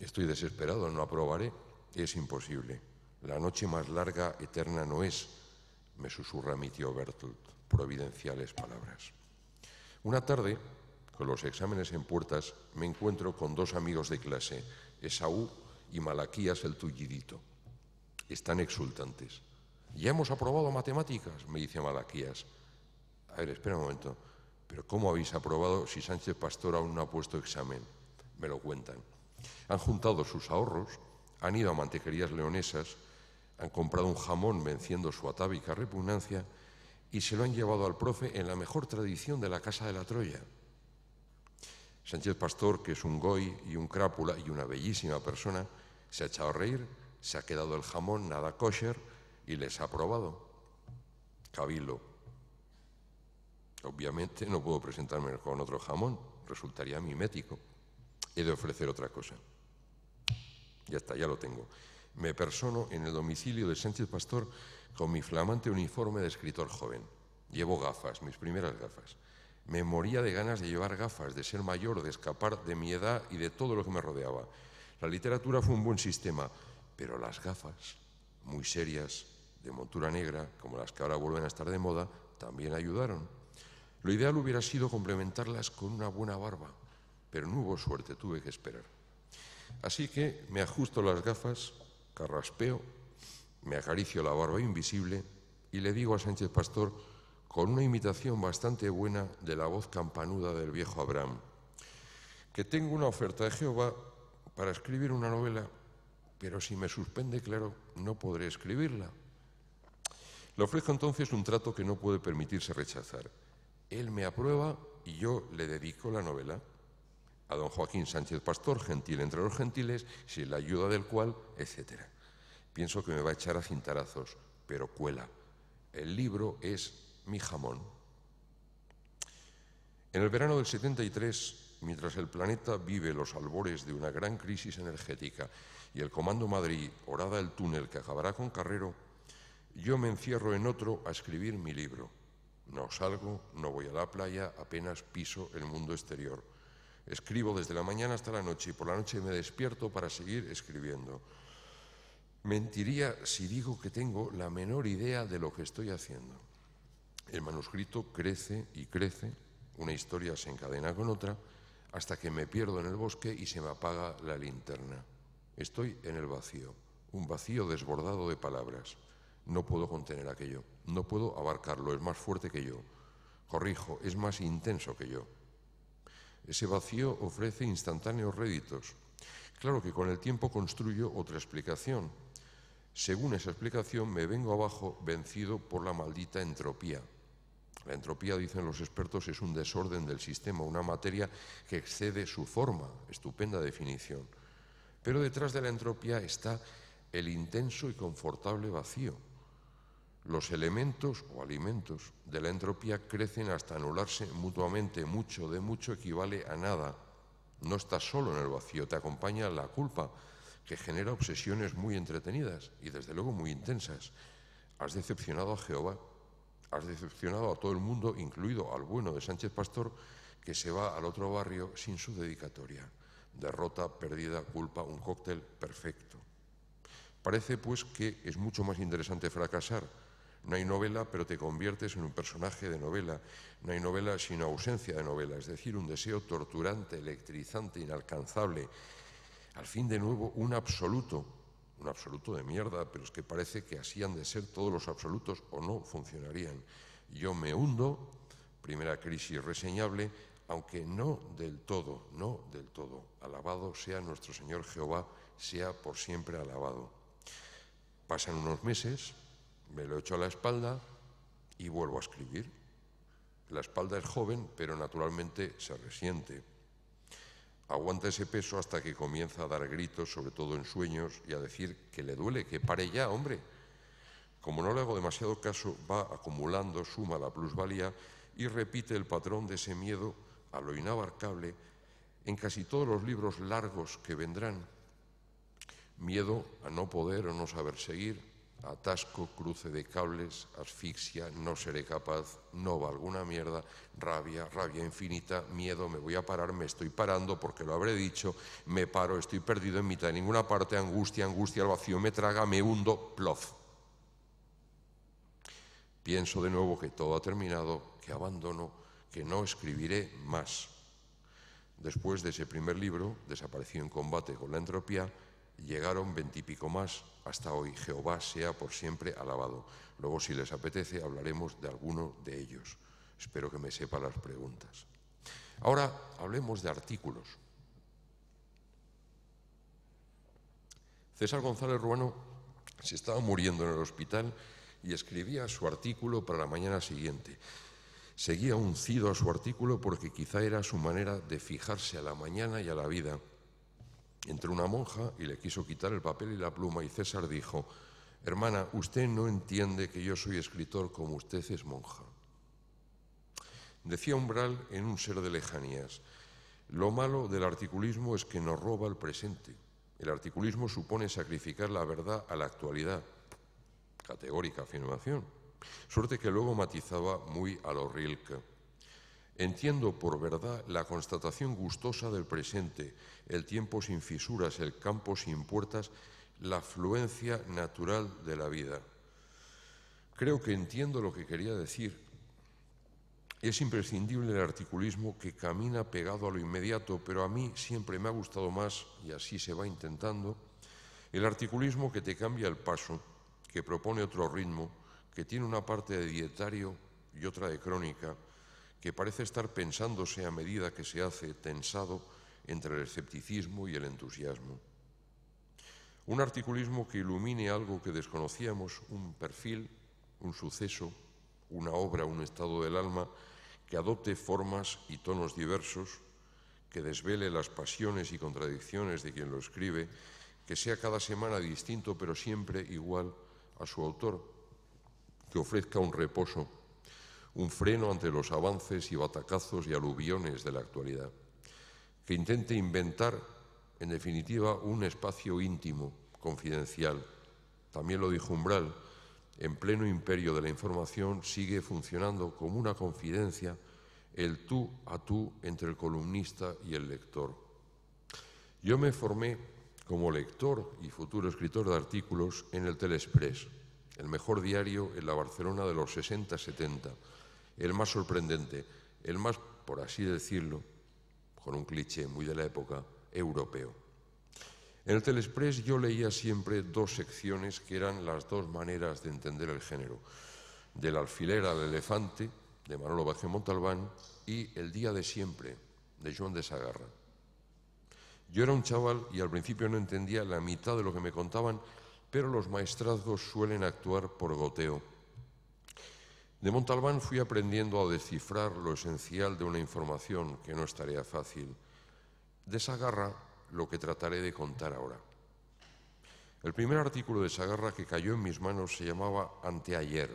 S2: Estoy desesperado, no aprobaré. Es imposible. La noche más larga eterna no es, me susurra mi tío Bertolt, providenciales palabras. Una tarde, con los exámenes en puertas, me encuentro con dos amigos de clase, Esaú y Malaquías el Tullidito. Están exultantes. Ya hemos aprobado matemáticas, me dice Malaquías. A ver, espera un momento. ¿Pero cómo habéis aprobado si Sánchez Pastor aún no ha puesto examen? Me lo cuentan. Han juntado sus ahorros, han ido a mantequerías leonesas, han comprado un jamón venciendo su atávica repugnancia y se lo han llevado al profe en la mejor tradición de la Casa de la Troya. Sánchez Pastor, que es un goy y un crápula y una bellísima persona, se ha echado a reír, se ha quedado el jamón nada kosher y les ha probado. Cabilo, Obviamente no puedo presentarme con otro jamón, resultaría mimético he de ofrecer otra cosa. Ya está, ya lo tengo. Me persono en el domicilio de Sánchez Pastor con mi flamante uniforme de escritor joven. Llevo gafas, mis primeras gafas. Me moría de ganas de llevar gafas, de ser mayor, de escapar de mi edad y de todo lo que me rodeaba. La literatura fue un buen sistema, pero las gafas, muy serias, de montura negra, como las que ahora vuelven a estar de moda, también ayudaron. Lo ideal hubiera sido complementarlas con una buena barba, pero no hubo suerte, tuve que esperar. Así que me ajusto las gafas, carraspeo, me acaricio la barba invisible y le digo a Sánchez Pastor, con una imitación bastante buena de la voz campanuda del viejo Abraham, que tengo una oferta de Jehová para escribir una novela, pero si me suspende, claro, no podré escribirla. Le ofrezco entonces un trato que no puede permitirse rechazar. Él me aprueba y yo le dedico la novela a don Joaquín Sánchez Pastor, gentil entre los gentiles, sin la ayuda del cual, etc. Pienso que me va a echar a cintarazos, pero cuela. El libro es mi jamón. En el verano del 73, mientras el planeta vive los albores de una gran crisis energética y el Comando Madrid orada el túnel que acabará con Carrero, yo me encierro en otro a escribir mi libro. No salgo, no voy a la playa, apenas piso el mundo exterior Escribo desde la mañana hasta la noche y por la noche me despierto para seguir escribiendo. Mentiría si digo que tengo la menor idea de lo que estoy haciendo. El manuscrito crece y crece, una historia se encadena con otra, hasta que me pierdo en el bosque y se me apaga la linterna. Estoy en el vacío, un vacío desbordado de palabras. No puedo contener aquello, no puedo abarcarlo, es más fuerte que yo. Corrijo, es más intenso que yo. Ese vacío ofrece instantáneos réditos. Claro que con el tiempo construyo otra explicación. Según esa explicación me vengo abajo vencido por la maldita entropía. La entropía, dicen los expertos, es un desorden del sistema, una materia que excede su forma. Estupenda definición. Pero detrás de la entropía está el intenso y confortable vacío los elementos o alimentos de la entropía crecen hasta anularse mutuamente. Mucho de mucho equivale a nada. No estás solo en el vacío, te acompaña la culpa, que genera obsesiones muy entretenidas y desde luego muy intensas. Has decepcionado a Jehová, has decepcionado a todo el mundo, incluido al bueno de Sánchez Pastor, que se va al otro barrio sin su dedicatoria. Derrota, pérdida, culpa, un cóctel perfecto. Parece pues que es mucho más interesante fracasar no hay novela, pero te conviertes en un personaje de novela. No hay novela sino ausencia de novela, es decir, un deseo torturante, electrizante, inalcanzable. Al fin, de nuevo, un absoluto, un absoluto de mierda, pero es que parece que así han de ser todos los absolutos o no funcionarían. Yo me hundo, primera crisis reseñable, aunque no del todo, no del todo. Alabado sea nuestro Señor Jehová, sea por siempre alabado. Pasan unos meses, me lo echo a la espalda y vuelvo a escribir. La espalda es joven, pero naturalmente se resiente. Aguanta ese peso hasta que comienza a dar gritos, sobre todo en sueños, y a decir que le duele, que pare ya, hombre. Como no le hago demasiado caso, va acumulando, suma la plusvalía y repite el patrón de ese miedo a lo inabarcable en casi todos los libros largos que vendrán. Miedo a no poder o no saber seguir, atasco, cruce de cables, asfixia, no seré capaz, no va alguna mierda, rabia, rabia infinita, miedo, me voy a parar, me estoy parando porque lo habré dicho, me paro, estoy perdido en mitad de ninguna parte, angustia, angustia, el vacío me traga, me hundo, plof. Pienso de nuevo que todo ha terminado, que abandono, que no escribiré más. Después de ese primer libro, desapareció en combate con la entropía, llegaron veintipico más hasta hoy. Jehová sea por siempre alabado. Luego, si les apetece, hablaremos de alguno de ellos. Espero que me sepan las preguntas. Ahora hablemos de artículos. César González Ruano se estaba muriendo en el hospital y escribía su artículo para la mañana siguiente. Seguía uncido a su artículo porque quizá era su manera de fijarse a la mañana y a la vida Entró una monja y le quiso quitar el papel y la pluma y César dijo, hermana, usted no entiende que yo soy escritor como usted es monja. Decía Umbral en un ser de lejanías, lo malo del articulismo es que nos roba el presente. El articulismo supone sacrificar la verdad a la actualidad. Categórica afirmación. Suerte que luego matizaba muy a lo Rilke. Entiendo por verdad la constatación gustosa del presente, el tiempo sin fisuras, el campo sin puertas, la fluencia natural de la vida. Creo que entiendo lo que quería decir. Es imprescindible el articulismo que camina pegado a lo inmediato, pero a mí siempre me ha gustado más, y así se va intentando, el articulismo que te cambia el paso, que propone otro ritmo, que tiene una parte de dietario y otra de crónica, que parece estar pensándose a medida que se hace tensado entre el escepticismo y el entusiasmo. Un articulismo que ilumine algo que desconocíamos, un perfil, un suceso, una obra, un estado del alma, que adopte formas y tonos diversos, que desvele las pasiones y contradicciones de quien lo escribe, que sea cada semana distinto pero siempre igual a su autor, que ofrezca un reposo un freno ante los avances y batacazos y aluviones de la actualidad, que intente inventar, en definitiva, un espacio íntimo, confidencial. También lo dijo Umbral, en pleno imperio de la información sigue funcionando como una confidencia el tú a tú entre el columnista y el lector. Yo me formé como lector y futuro escritor de artículos en el Telexpress, el mejor diario en la Barcelona de los 60-70 el más sorprendente, el más, por así decirlo, con un cliché muy de la época, europeo. En el Telexpress yo leía siempre dos secciones que eran las dos maneras de entender el género, del alfiler al elefante, de Manolo Bajé Montalbán, y El día de siempre, de Joan de Sagarra. Yo era un chaval y al principio no entendía la mitad de lo que me contaban, pero los maestrazgos suelen actuar por goteo de Montalbán fui aprendiendo a descifrar lo esencial de una información que no estaría fácil. De lo que trataré de contar ahora. El primer artículo de Sagarra que cayó en mis manos se llamaba Anteayer.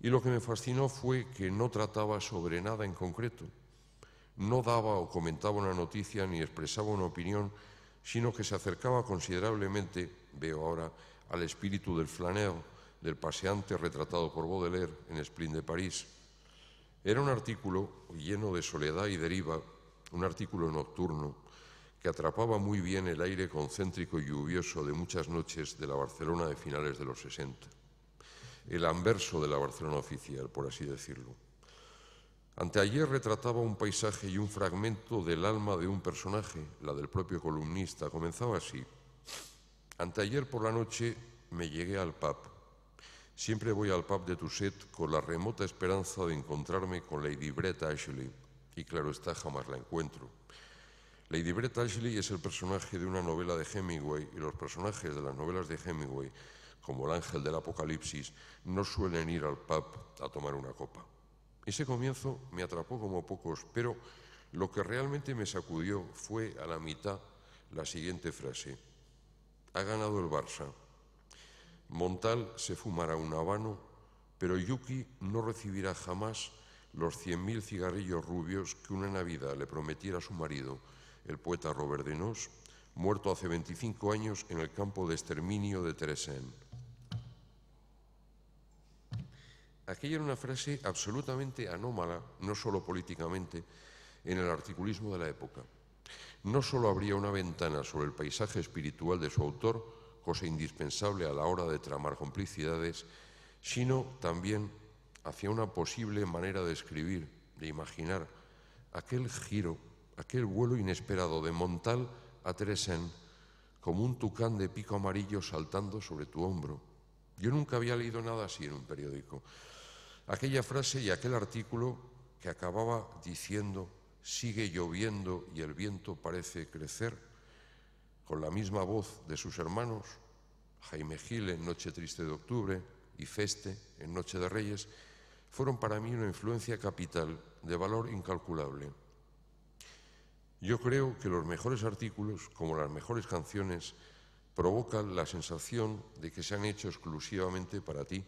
S2: Y lo que me fascinó fue que no trataba sobre nada en concreto. No daba o comentaba una noticia ni expresaba una opinión, sino que se acercaba considerablemente, veo ahora, al espíritu del flaneo del paseante retratado por Baudelaire en Splin de París. Era un artículo lleno de soledad y deriva, un artículo nocturno que atrapaba muy bien el aire concéntrico y lluvioso de muchas noches de la Barcelona de finales de los 60. El anverso de la Barcelona oficial, por así decirlo. Anteayer retrataba un paisaje y un fragmento del alma de un personaje, la del propio columnista. Comenzaba así. Anteayer por la noche me llegué al pub Siempre voy al pub de Tusset con la remota esperanza de encontrarme con Lady Brett Ashley, y claro está, jamás la encuentro. Lady Brett Ashley es el personaje de una novela de Hemingway y los personajes de las novelas de Hemingway, como el ángel del apocalipsis, no suelen ir al pub a tomar una copa. Ese comienzo me atrapó como pocos, pero lo que realmente me sacudió fue a la mitad la siguiente frase. Ha ganado el Barça. Montal se fumará un habano, pero Yuki no recibirá jamás los 100.000 cigarrillos rubios que una Navidad le prometiera a su marido, el poeta Robert Denos, muerto hace 25 años en el campo de exterminio de Teresén. Aquella era una frase absolutamente anómala, no solo políticamente, en el articulismo de la época. No solo abría una ventana sobre el paisaje espiritual de su autor, cosa indispensable a la hora de tramar complicidades, sino también hacia una posible manera de escribir, de imaginar aquel giro, aquel vuelo inesperado de Montal a Tresen como un tucán de pico amarillo saltando sobre tu hombro. Yo nunca había leído nada así en un periódico. Aquella frase y aquel artículo que acababa diciendo sigue lloviendo y el viento parece crecer con la misma voz de sus hermanos, Jaime Gil en Noche Triste de Octubre y Feste en Noche de Reyes, fueron para mí una influencia capital de valor incalculable. Yo creo que los mejores artículos, como las mejores canciones, provocan la sensación de que se han hecho exclusivamente para ti,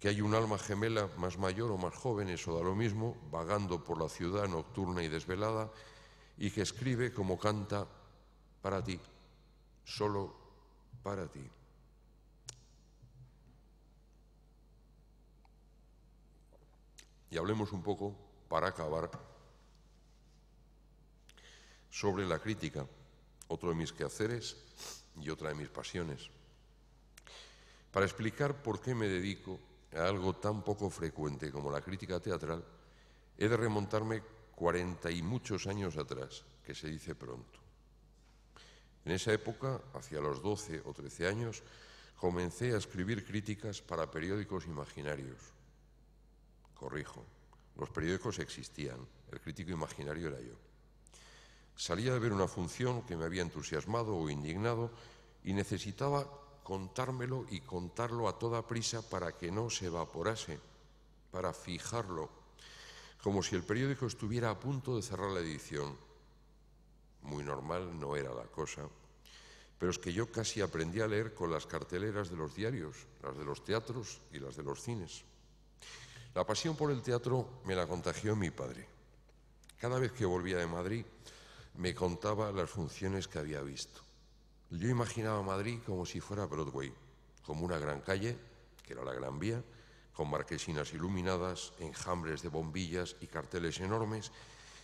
S2: que hay un alma gemela más mayor o más joven, eso da lo mismo, vagando por la ciudad nocturna y desvelada, y que escribe como canta para ti, solo para ti. Y hablemos un poco, para acabar, sobre la crítica, otro de mis quehaceres y otra de mis pasiones. Para explicar por qué me dedico a algo tan poco frecuente como la crítica teatral, he de remontarme cuarenta y muchos años atrás, que se dice pronto. En esa época, hacia los 12 o 13 años, comencé a escribir críticas para periódicos imaginarios. Corrijo, los periódicos existían, el crítico imaginario era yo. Salía de ver una función que me había entusiasmado o indignado y necesitaba contármelo y contarlo a toda prisa para que no se evaporase, para fijarlo, como si el periódico estuviera a punto de cerrar la edición muy normal no era la cosa, pero es que yo casi aprendí a leer con las carteleras de los diarios, las de los teatros y las de los cines. La pasión por el teatro me la contagió mi padre. Cada vez que volvía de Madrid me contaba las funciones que había visto. Yo imaginaba Madrid como si fuera Broadway, como una gran calle, que era la Gran Vía, con marquesinas iluminadas, enjambres de bombillas y carteles enormes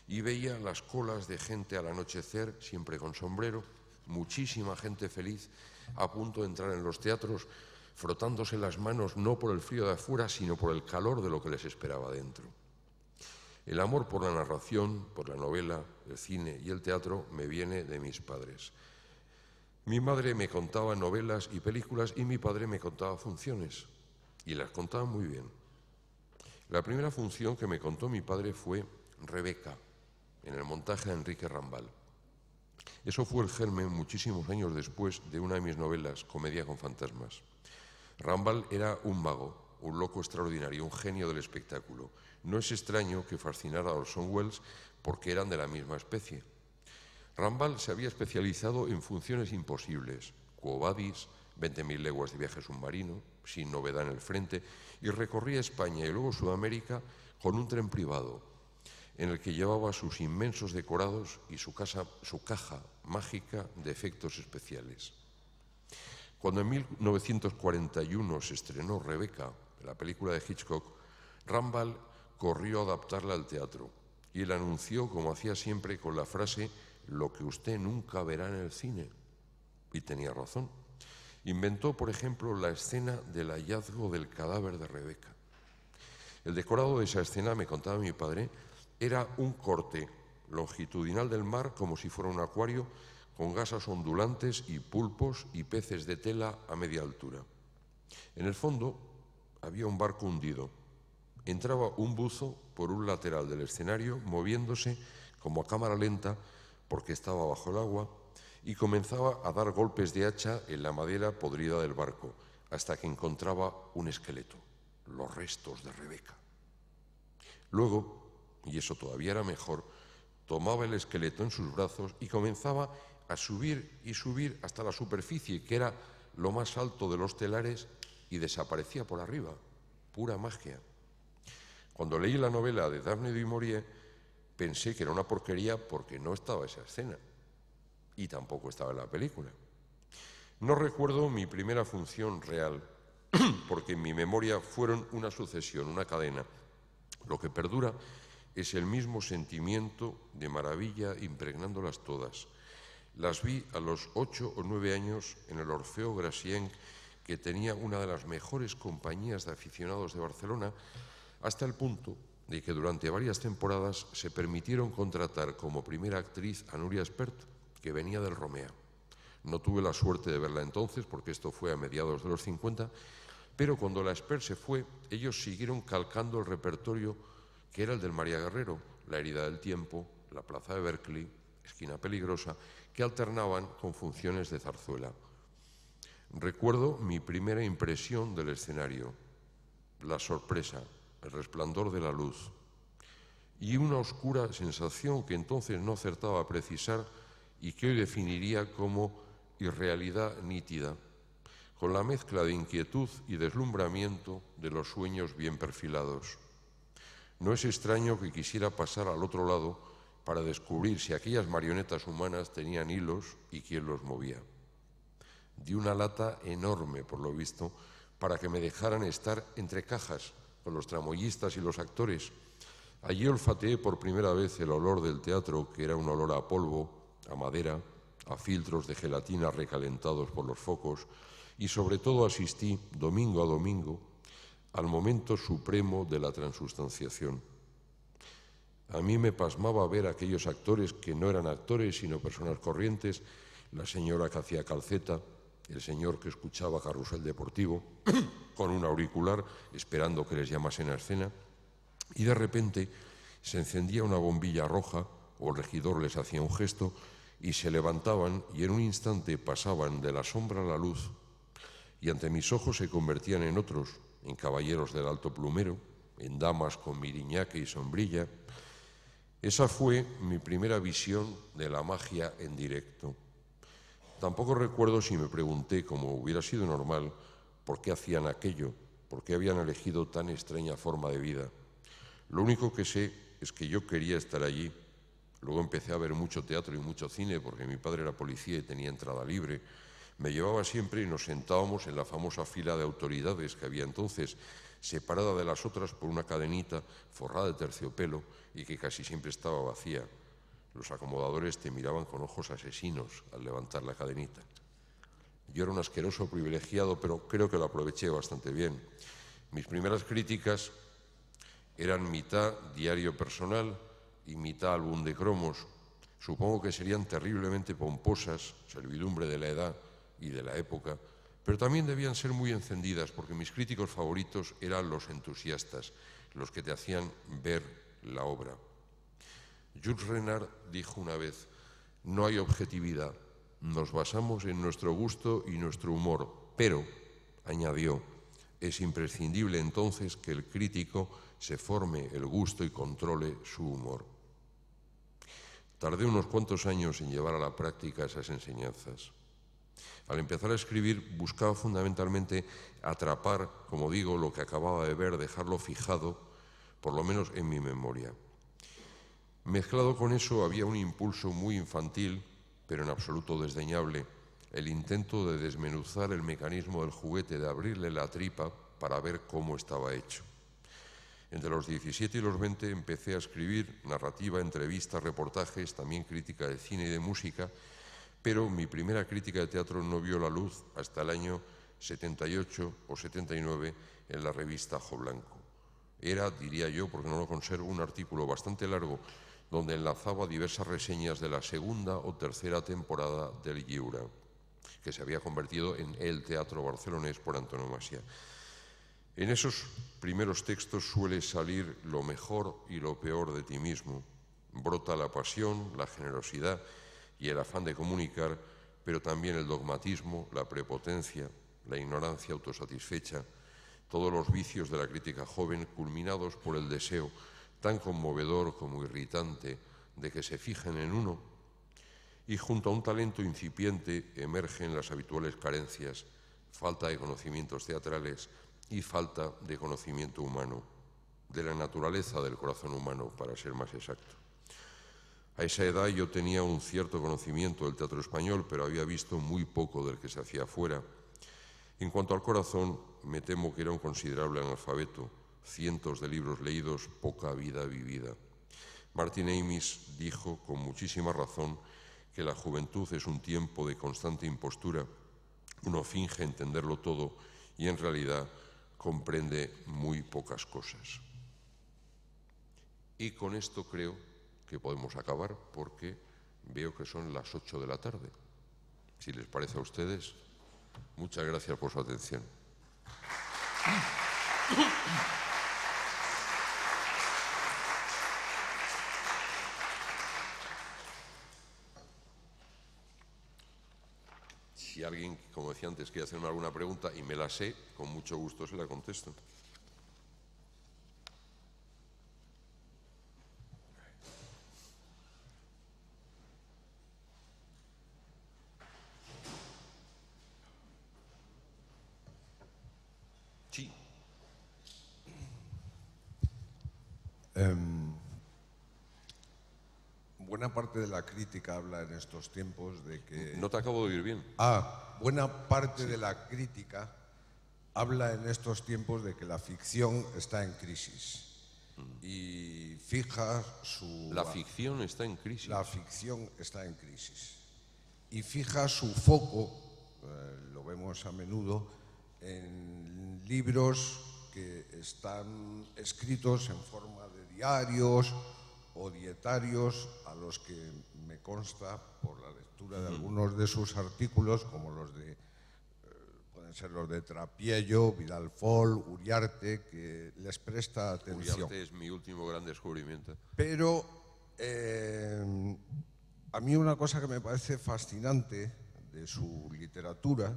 S2: y veía las colas de gente al anochecer, siempre con sombrero, muchísima gente feliz a punto de entrar en los teatros, frotándose las manos no por el frío de afuera, sino por el calor de lo que les esperaba dentro. El amor por la narración, por la novela, el cine y el teatro me viene de mis padres. Mi madre me contaba novelas y películas y mi padre me contaba funciones y las contaba muy bien. La primera función que me contó mi padre fue Rebeca, en el montaje de Enrique Rambal. Eso fue el germen muchísimos años después de una de mis novelas, Comedia con Fantasmas. Rambal era un mago, un loco extraordinario, un genio del espectáculo. No es extraño que fascinara a Orson Welles porque eran de la misma especie. Rambal se había especializado en funciones imposibles, cuobadis, 20.000 leguas de viaje submarino, sin novedad en el frente, y recorría España y luego Sudamérica con un tren privado, en el que llevaba sus inmensos decorados y su, caja mágica de efectos especiales. Cuando en 1941 se estrenó Rebeca, la película de Hitchcock, Rambal corrió a adaptarla al teatro y la anunció, como hacía siempre, con la frase lo que usted nunca verá en el cine. Y tenía razón. Inventó, por ejemplo, la escena del hallazgo del cadáver de Rebeca. El decorado de esa escena, me contaba mi padre, era un corte longitudinal del mar como si fuera un acuario con gasas ondulantes y pulpos y peces de tela a media altura. En el fondo había un barco hundido. Entraba un buzo por un lateral del escenario, moviéndose como a cámara lenta, porque estaba bajo el agua, y comenzaba a dar golpes de hacha en la madera podrida del barco, hasta que encontraba un esqueleto, los restos de Rebeca. Luego y eso todavía era mejor, tomaba el esqueleto en sus brazos y comenzaba a subir y subir hasta la superficie, que era lo más alto de los telares, y desaparecía por arriba. Pura magia. Cuando leí la novela de Daphne du Maurier, pensé que era una porquería porque no estaba esa escena y tampoco estaba en la película. No recuerdo mi primera función real, porque en mi memoria fueron una sucesión, una cadena. Lo que perdura es el mismo sentimiento de maravilla impregnándolas todas. Las vi a los ocho o nueve años en el Orfeo Gracien, que tenía una de las mejores compañías de aficionados de Barcelona, hasta el punto de que durante varias temporadas se permitieron contratar como primera actriz a Nuria Espert, que venía del Romea. No tuve la suerte de verla entonces, porque esto fue a mediados de los 50, pero cuando la Espert se fue, ellos siguieron calcando el repertorio que era el del María Guerrero, la herida del tiempo, la plaza de Berkeley, esquina peligrosa, que alternaban con funciones de zarzuela. Recuerdo mi primera impresión del escenario, la sorpresa, el resplandor de la luz y una oscura sensación que entonces no acertaba a precisar y que hoy definiría como irrealidad nítida, con la mezcla de inquietud y deslumbramiento de los sueños bien perfilados no es extraño que quisiera pasar al otro lado para descubrir si aquellas marionetas humanas tenían hilos y quién los movía. Di una lata enorme, por lo visto, para que me dejaran estar entre cajas con los tramoyistas y los actores. Allí olfateé por primera vez el olor del teatro, que era un olor a polvo, a madera, a filtros de gelatina recalentados por los focos, y sobre todo asistí, domingo a domingo, al momento supremo de la transustanciación. A mí me pasmaba ver aquellos actores que no eran actores, sino personas corrientes, la señora que hacía calceta, el señor que escuchaba carrusel deportivo, con un auricular, esperando que les llamasen a escena, y de repente se encendía una bombilla roja, o el regidor les hacía un gesto, y se levantaban y en un instante pasaban de la sombra a la luz, y ante mis ojos se convertían en otros, en Caballeros del Alto Plumero, en Damas con Miriñaque y Sombrilla. Esa fue mi primera visión de la magia en directo. Tampoco recuerdo si me pregunté, como hubiera sido normal, por qué hacían aquello, por qué habían elegido tan extraña forma de vida. Lo único que sé es que yo quería estar allí. Luego empecé a ver mucho teatro y mucho cine porque mi padre era policía y tenía entrada libre me llevaba siempre y nos sentábamos en la famosa fila de autoridades que había entonces, separada de las otras por una cadenita forrada de terciopelo y que casi siempre estaba vacía. Los acomodadores te miraban con ojos asesinos al levantar la cadenita. Yo era un asqueroso privilegiado, pero creo que lo aproveché bastante bien. Mis primeras críticas eran mitad diario personal y mitad álbum de cromos. Supongo que serían terriblemente pomposas, servidumbre de la edad, y de la época, pero también debían ser muy encendidas porque mis críticos favoritos eran los entusiastas, los que te hacían ver la obra. Jules Renard dijo una vez, no hay objetividad, nos basamos en nuestro gusto y nuestro humor, pero, añadió, es imprescindible entonces que el crítico se forme el gusto y controle su humor. Tardé unos cuantos años en llevar a la práctica esas enseñanzas. Al empezar a escribir buscaba fundamentalmente atrapar, como digo, lo que acababa de ver, dejarlo fijado, por lo menos en mi memoria. Mezclado con eso había un impulso muy infantil, pero en absoluto desdeñable, el intento de desmenuzar el mecanismo del juguete, de abrirle la tripa para ver cómo estaba hecho. Entre los 17 y los 20 empecé a escribir narrativa, entrevistas, reportajes, también crítica de cine y de música, pero mi primera crítica de teatro no vio la luz hasta el año 78 o 79 en la revista Jo Blanco. Era, diría yo, porque no lo conservo, un artículo bastante largo donde enlazaba diversas reseñas de la segunda o tercera temporada del Giura, que se había convertido en el teatro barcelonés por antonomasia. En esos primeros textos suele salir lo mejor y lo peor de ti mismo. Brota la pasión, la generosidad y el afán de comunicar, pero también el dogmatismo, la prepotencia, la ignorancia autosatisfecha, todos los vicios de la crítica joven culminados por el deseo tan conmovedor como irritante de que se fijen en uno, y junto a un talento incipiente emergen las habituales carencias, falta de conocimientos teatrales y falta de conocimiento humano, de la naturaleza del corazón humano, para ser más exacto. A esa edad yo tenía un cierto conocimiento del teatro español, pero había visto muy poco del que se hacía afuera. En cuanto al corazón, me temo que era un considerable analfabeto, cientos de libros leídos, poca vida vivida. Martin Amis dijo con muchísima razón que la juventud es un tiempo de constante impostura. Uno finge entenderlo todo y en realidad comprende muy pocas cosas. Y con esto creo que podemos acabar porque veo que son las ocho de la tarde. Si les parece a ustedes, muchas gracias por su atención. Si alguien, como decía antes, quiere hacerme alguna pregunta y me la sé, con mucho gusto se la contesto.
S1: estos tiempos de que... No te
S2: acabo de oír bien.
S1: Ah, buena parte de la crítica habla en estos tiempos de que la ficción está en crisis mm. y fija su... La ficción está en crisis. La ficción está en crisis. Y fija su foco, eh, lo vemos a menudo, en libros que están escritos en forma de diarios o dietarios a los que me consta por la lectura de algunos de sus artículos, como los de, eh, pueden ser los de Trapiello, Vidalfol, Uriarte, que les presta atención. Uriarte
S2: es mi último gran descubrimiento.
S1: Pero eh, a mí una cosa que me parece fascinante de su literatura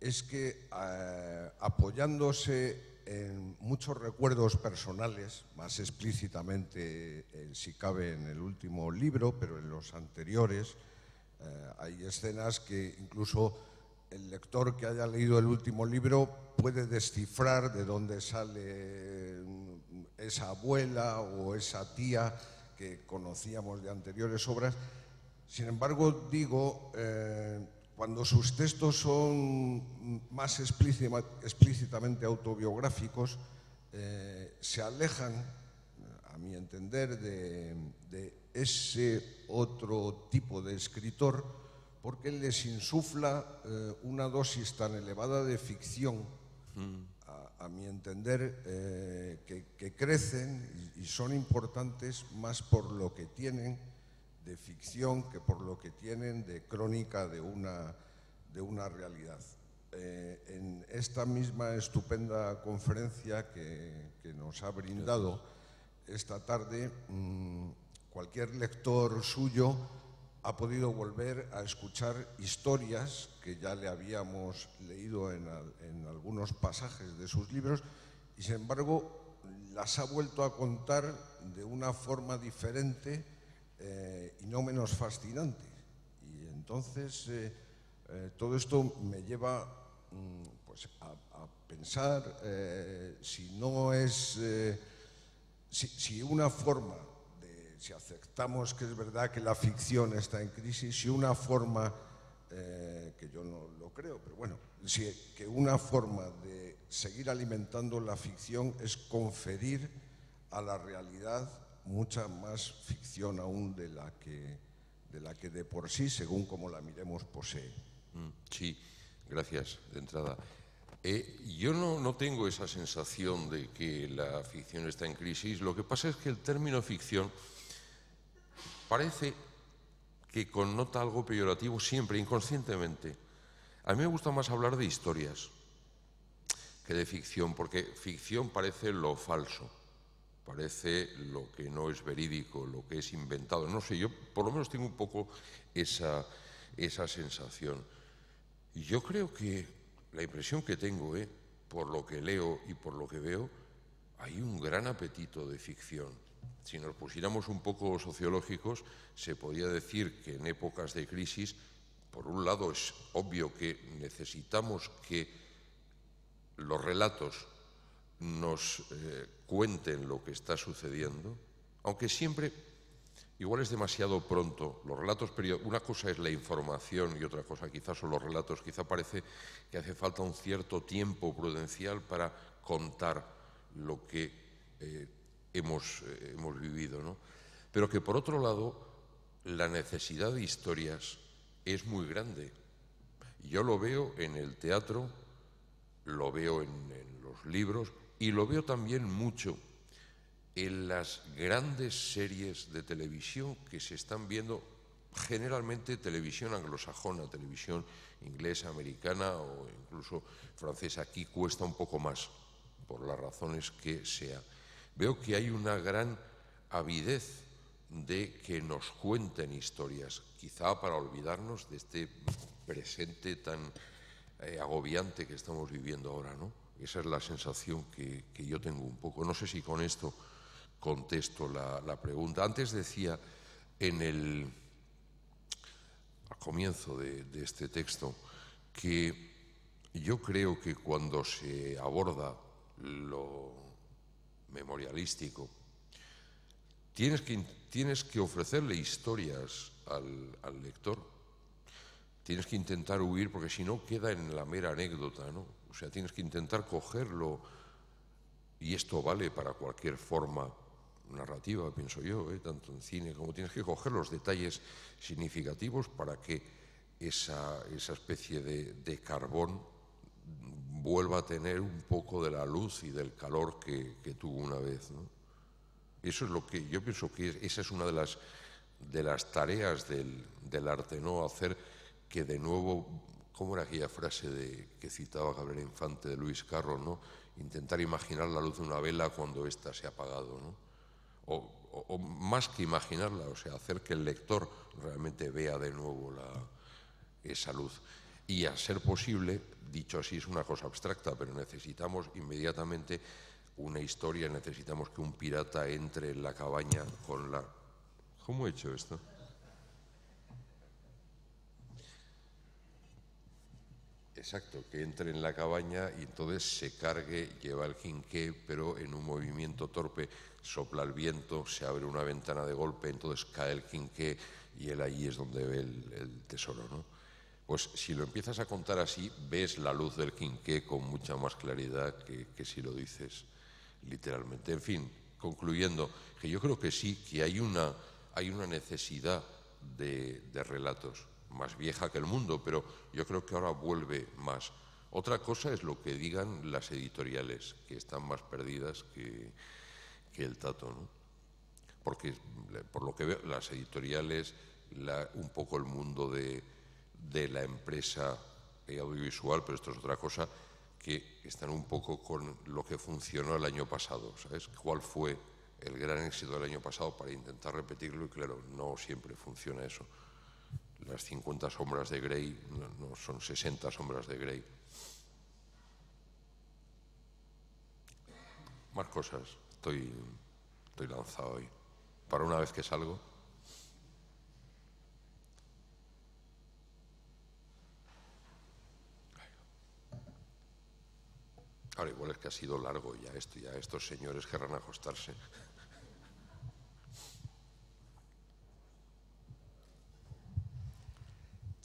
S1: es que eh, apoyándose en muchos recuerdos personales, más explícitamente eh, si cabe en el último libro, pero en los anteriores, eh, hay escenas que incluso el lector que haya leído el último libro puede descifrar de dónde sale mm, esa abuela o esa tía que conocíamos de anteriores obras. Sin embargo, digo, eh, cuando sus textos son más explícitamente autobiográficos, eh, se alejan, a mi entender, de, ese otro tipo de escritor porque les insufla eh, una dosis tan elevada de ficción, mm. a, mi entender, eh, que, crecen y son importantes más por lo que tienen de ficción que por lo que tienen de crónica de una, de una realidad. Eh, en esta misma estupenda conferencia que, que nos ha brindado esta tarde, mm, cualquier lector suyo ha podido volver a escuchar historias que ya le habíamos leído en, en algunos pasajes de sus libros y sin embargo las ha vuelto a contar de una forma diferente eh, y no menos fascinante. Y entonces eh, eh, todo esto me lleva mm, pues, a, pensar si no es, si, una forma, de, si aceptamos que es verdad que la ficción está en crisis, si una forma, que yo no lo creo, pero bueno, si, que una forma de seguir alimentando la ficción es conferir a la realidad mucha más ficción aún de la que de, la que de por sí, según como la miremos, posee.
S2: Mm, sí, gracias de entrada. Eh, yo no, no tengo esa sensación de que la ficción está en crisis. Lo que pasa es que el término ficción parece que connota algo peyorativo siempre, inconscientemente. A mí me gusta más hablar de historias que de ficción, porque ficción parece lo falso parece lo que no es verídico, lo que es inventado. No sé, yo por lo menos tengo un poco esa, esa sensación. Y yo creo que la impresión que tengo, ¿eh? por lo que leo y por lo que veo, hay un gran apetito de ficción. Si nos pusiéramos un poco sociológicos, se podría decir que en épocas de crisis, por un lado es obvio que necesitamos que los relatos nos eh, cuenten lo que está sucediendo, aunque siempre, igual es demasiado pronto, los relatos pero una cosa es la información y otra cosa quizás son los relatos, quizá parece que hace falta un cierto tiempo prudencial para contar lo que eh, eh, hemos, vivido, ¿no? Pero que por otro lado, la necesidad de historias es muy grande. Yo lo veo en el teatro, lo veo en los libros, y lo veo también mucho en las grandes series de televisión que se están viendo generalmente televisión anglosajona, televisión inglesa, americana o incluso francesa. Aquí cuesta un poco más, por las razones que sea. Veo que hay una gran avidez de que nos cuenten historias, quizá para olvidarnos de este presente tan eh, agobiante que estamos viviendo ahora, ¿no? Esa es la sensación que, yo tengo un poco. No sé si con esto contesto la, pregunta. Antes decía en el comienzo de, este texto que yo creo que cuando se aborda lo memorialístico, tienes que, tienes que ofrecerle historias al, al lector. Tienes que intentar huir porque si no queda en la mera anécdota, ¿no? O sea, tienes que intentar cogerlo. Y esto vale para cualquier forma narrativa, pienso yo, ¿eh? tanto en cine como tienes que coger los detalles significativos para que esa, esa especie de, carbón vuelva a tener un poco de la luz y del calor que, tuvo una vez. Eso es lo que yo pienso que esa es una de las, de las tareas del, del arte, ¿no? hacer que de nuevo ¿Cómo era aquella frase que citaba Gabriel Infante de Luis Carro, ¿no? Intentar imaginar la luz de una vela cuando ésta se ha apagado, ¿no? O, más que imaginarla, o sea, hacer que el lector realmente vea de nuevo la, esa luz. Y a ser posible, dicho así es una cosa abstracta, pero necesitamos inmediatamente una historia, necesitamos que un pirata entre en la cabaña con la... ¿Cómo he hecho esto? Exacto, que entre en la cabaña y entonces se cargue, lleva el quinqué, pero en un movimiento torpe sopla el viento, se abre una ventana de golpe, entonces cae el quinqué y él ahí es donde ve el, tesoro, ¿no? Pues si lo empiezas a contar así, ves la luz del quinqué con mucha más claridad que, si lo dices literalmente. En fin, concluyendo, que yo creo que sí, que hay una, hay una necesidad de relatos más vieja que el mundo, pero yo creo que ahora vuelve más. Otra cosa es lo que digan las editoriales, que están más perdidas que, el tato, ¿no? Porque, por lo que veo, las editoriales, un poco el mundo de, de la empresa audiovisual, pero esto es otra cosa, que están un poco con lo que funcionó el año pasado, ¿sabes? ¿Cuál fue el gran éxito del año pasado para intentar repetirlo? Y claro, no siempre funciona eso las 50 sombras de Grey, no, son 60 sombras de Grey. Más cosas, estoy, lanzado hoy. Para una vez que salgo. Ahora igual es que ha sido largo ya esto, ya estos señores querrán acostarse.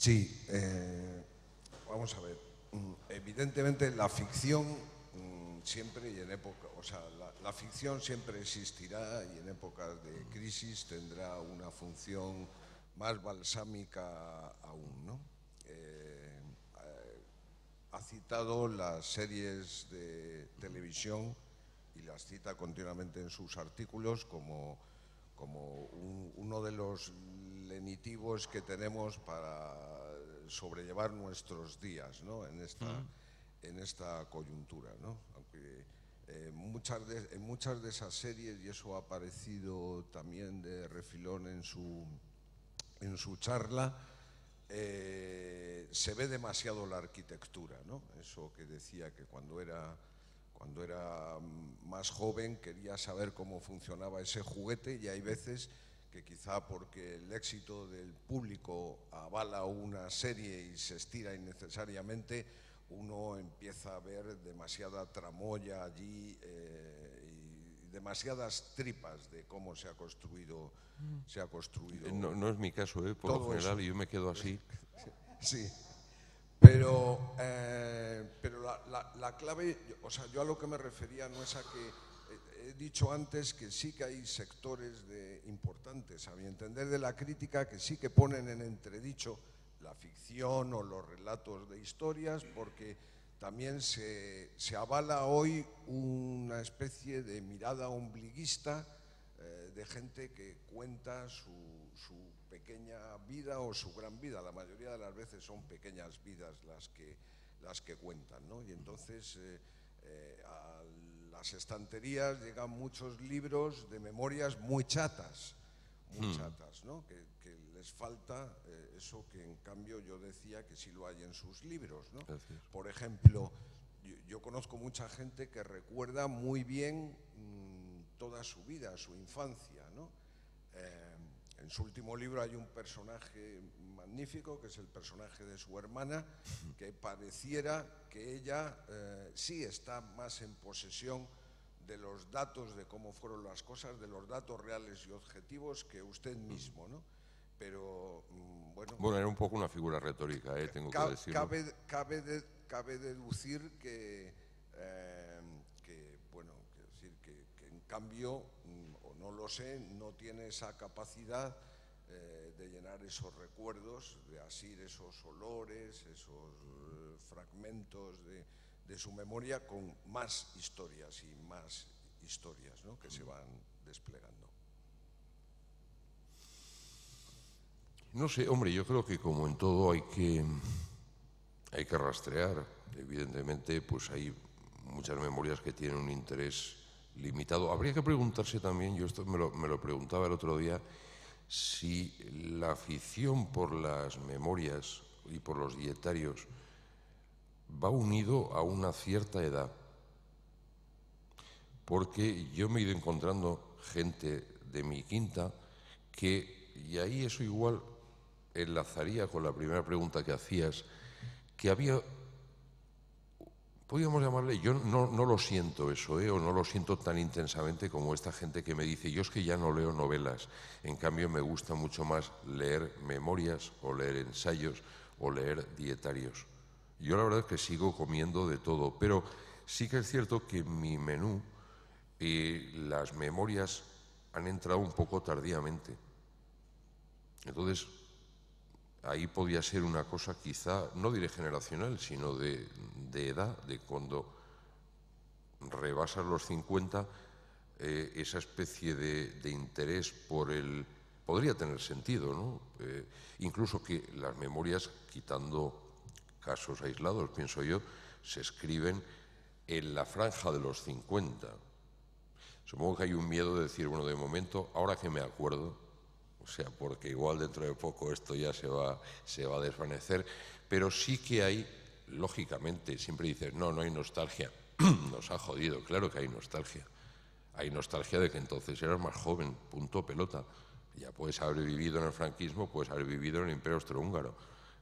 S1: Sí, eh, vamos a ver. Mm, evidentemente la ficción mm, siempre y en época, o sea, la, ficción siempre existirá y en épocas de crisis tendrá una función más balsámica aún, eh, ha citado las series de televisión y las cita continuamente en sus artículos como, como uno de los lenitivos que tenemos para sobrellevar nuestros días en, esta, en esta coyuntura. Eh, muchas en muchas de esas series, y eso ha aparecido también de refilón en su, en su charla, eh, se ve demasiado la arquitectura, ¿no? Eso que decía que cuando era, cuando era más joven quería saber cómo funcionaba ese juguete y hay veces que quizá porque el éxito del público avala una serie y se estira innecesariamente, uno empieza a ver demasiada tramoya allí eh, y demasiadas tripas de cómo se ha construido. Se ha construido no, es mi caso, ¿eh? por lo general, yo me quedo así. sí. Pero, eh, pero la clave, o sea, yo a lo que me refería no es a que he dicho antes que sí que hay sectores importantes, a mi entender, de la crítica que sí que ponen en entredicho la ficción o los relatos de historias, porque también se, avala hoy una especie de mirada ombliguista eh, de gente que cuenta su, pequeña vida o su gran vida. La mayoría de las veces son pequeñas vidas las que, las que cuentan, ¿no? Y entonces, eh, eh, las estanterías llegan muchos libros de memorias muy chatas, muy hmm. chatas, ¿no? Que, les falta eh, eso que en cambio yo decía que sí lo hay en sus libros, ¿no? Por ejemplo, yo, conozco mucha gente que recuerda muy bien mm, toda su vida, su infancia, ¿no? Eh, en su último libro hay un personaje magnífico, que es el personaje de su hermana, que pareciera que ella eh, sí está más en posesión de los datos de cómo fueron las cosas, de los datos reales y objetivos que usted mismo, ¿no? Pero mm, bueno. era un poco una
S2: figura retórica, ¿eh? tengo que decirlo.
S1: Cabe, deducir que, eh, bueno, decir que, que en cambio no tiene esa capacidad eh, de llenar esos recuerdos, de asir esos olores, esos eh, fragmentos de, su memoria con más historias y más historias ¿no? que se mm. van desplegando.
S2: No sé, hombre, yo creo que como en todo hay que, hay que rastrear. Evidentemente, pues hay muchas memorias que tienen un interés limitado. Habría que preguntarse también, yo esto me lo, me lo preguntaba el otro día, si la afición por las memorias y por los dietarios va unido a una cierta edad. Porque yo me he ido encontrando gente de mi quinta que, y ahí eso igual enlazaría con la primera pregunta que hacías, que había podríamos llamarle, yo no, no lo siento eso, ¿eh? o no lo siento tan intensamente como esta gente que me dice, yo es que ya no leo novelas, en cambio me gusta mucho más leer memorias o leer ensayos o leer dietarios. Yo la verdad es que sigo comiendo de todo, pero sí que es cierto que mi menú y las memorias han entrado un poco tardíamente. Entonces, ahí podía ser una cosa quizá, no diré generacional, sino de, edad, de cuando rebasas los 50, eh, esa especie de, interés por el... Podría tener sentido, ¿no? Eh, incluso que las memorias, quitando casos aislados, pienso yo, se escriben en la franja de los 50. Supongo que hay un miedo de decir, bueno, de momento, ahora que me acuerdo, o sea, porque igual dentro de poco esto ya se va, se va a desvanecer, pero sí que hay, lógicamente, siempre dices, no, no hay nostalgia, nos ha jodido, claro que hay nostalgia, hay nostalgia de que entonces eras más joven, punto pelota, ya puedes haber vivido en el franquismo, puedes haber vivido en el imperio austrohúngaro,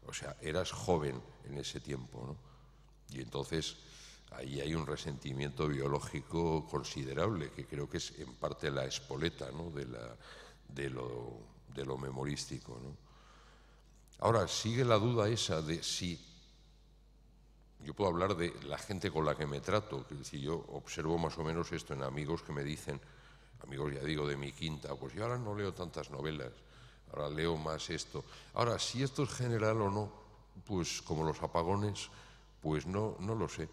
S2: o sea, eras joven en ese tiempo, ¿no? Y entonces ahí hay un resentimiento biológico considerable, que creo que es en parte la espoleta ¿no? de, la, de lo de lo memorístico. ¿no? Ahora, sigue la duda esa de si yo puedo hablar de la gente con la que me trato, que si yo observo más o menos esto en amigos que me dicen, amigos ya digo de mi quinta, pues yo ahora no leo tantas novelas, ahora leo más esto. Ahora, si esto es general o no, pues como los apagones, pues no, no lo sé.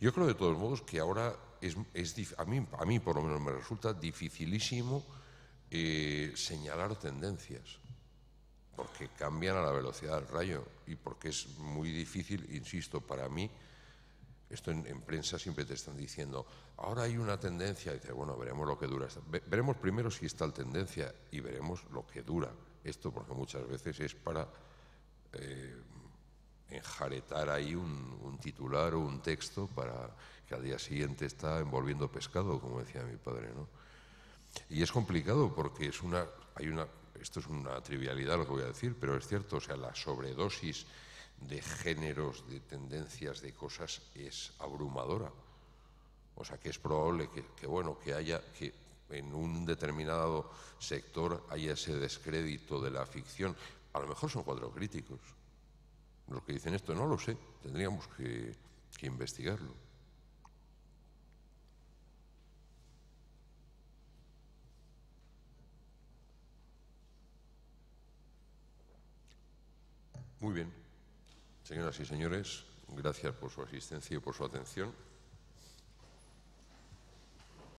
S2: Yo creo de todos modos que ahora es, es a, mí, a mí por lo menos me resulta dificilísimo señalar tendencias, porque cambian a la velocidad del rayo y porque es muy difícil, insisto, para mí, esto en, prensa siempre te están diciendo, ahora hay una tendencia, y bueno, veremos lo que dura. Veremos primero si está la tendencia y veremos lo que dura esto, porque muchas veces es para eh, enjaretar ahí un, un titular o un texto para que al día siguiente está envolviendo pescado, como decía mi padre, ¿no? Y es complicado porque es una, hay una, esto es una trivialidad lo que voy a decir, pero es cierto, o sea, la sobredosis de géneros, de tendencias, de cosas es abrumadora. O sea, que es probable que, bueno, que haya, que en un determinado sector haya ese descrédito de la ficción. A lo mejor son cuadros críticos. Los que dicen esto no lo sé, tendríamos que investigarlo. Muy bien. Señoras y señores, gracias por su asistencia y por su atención.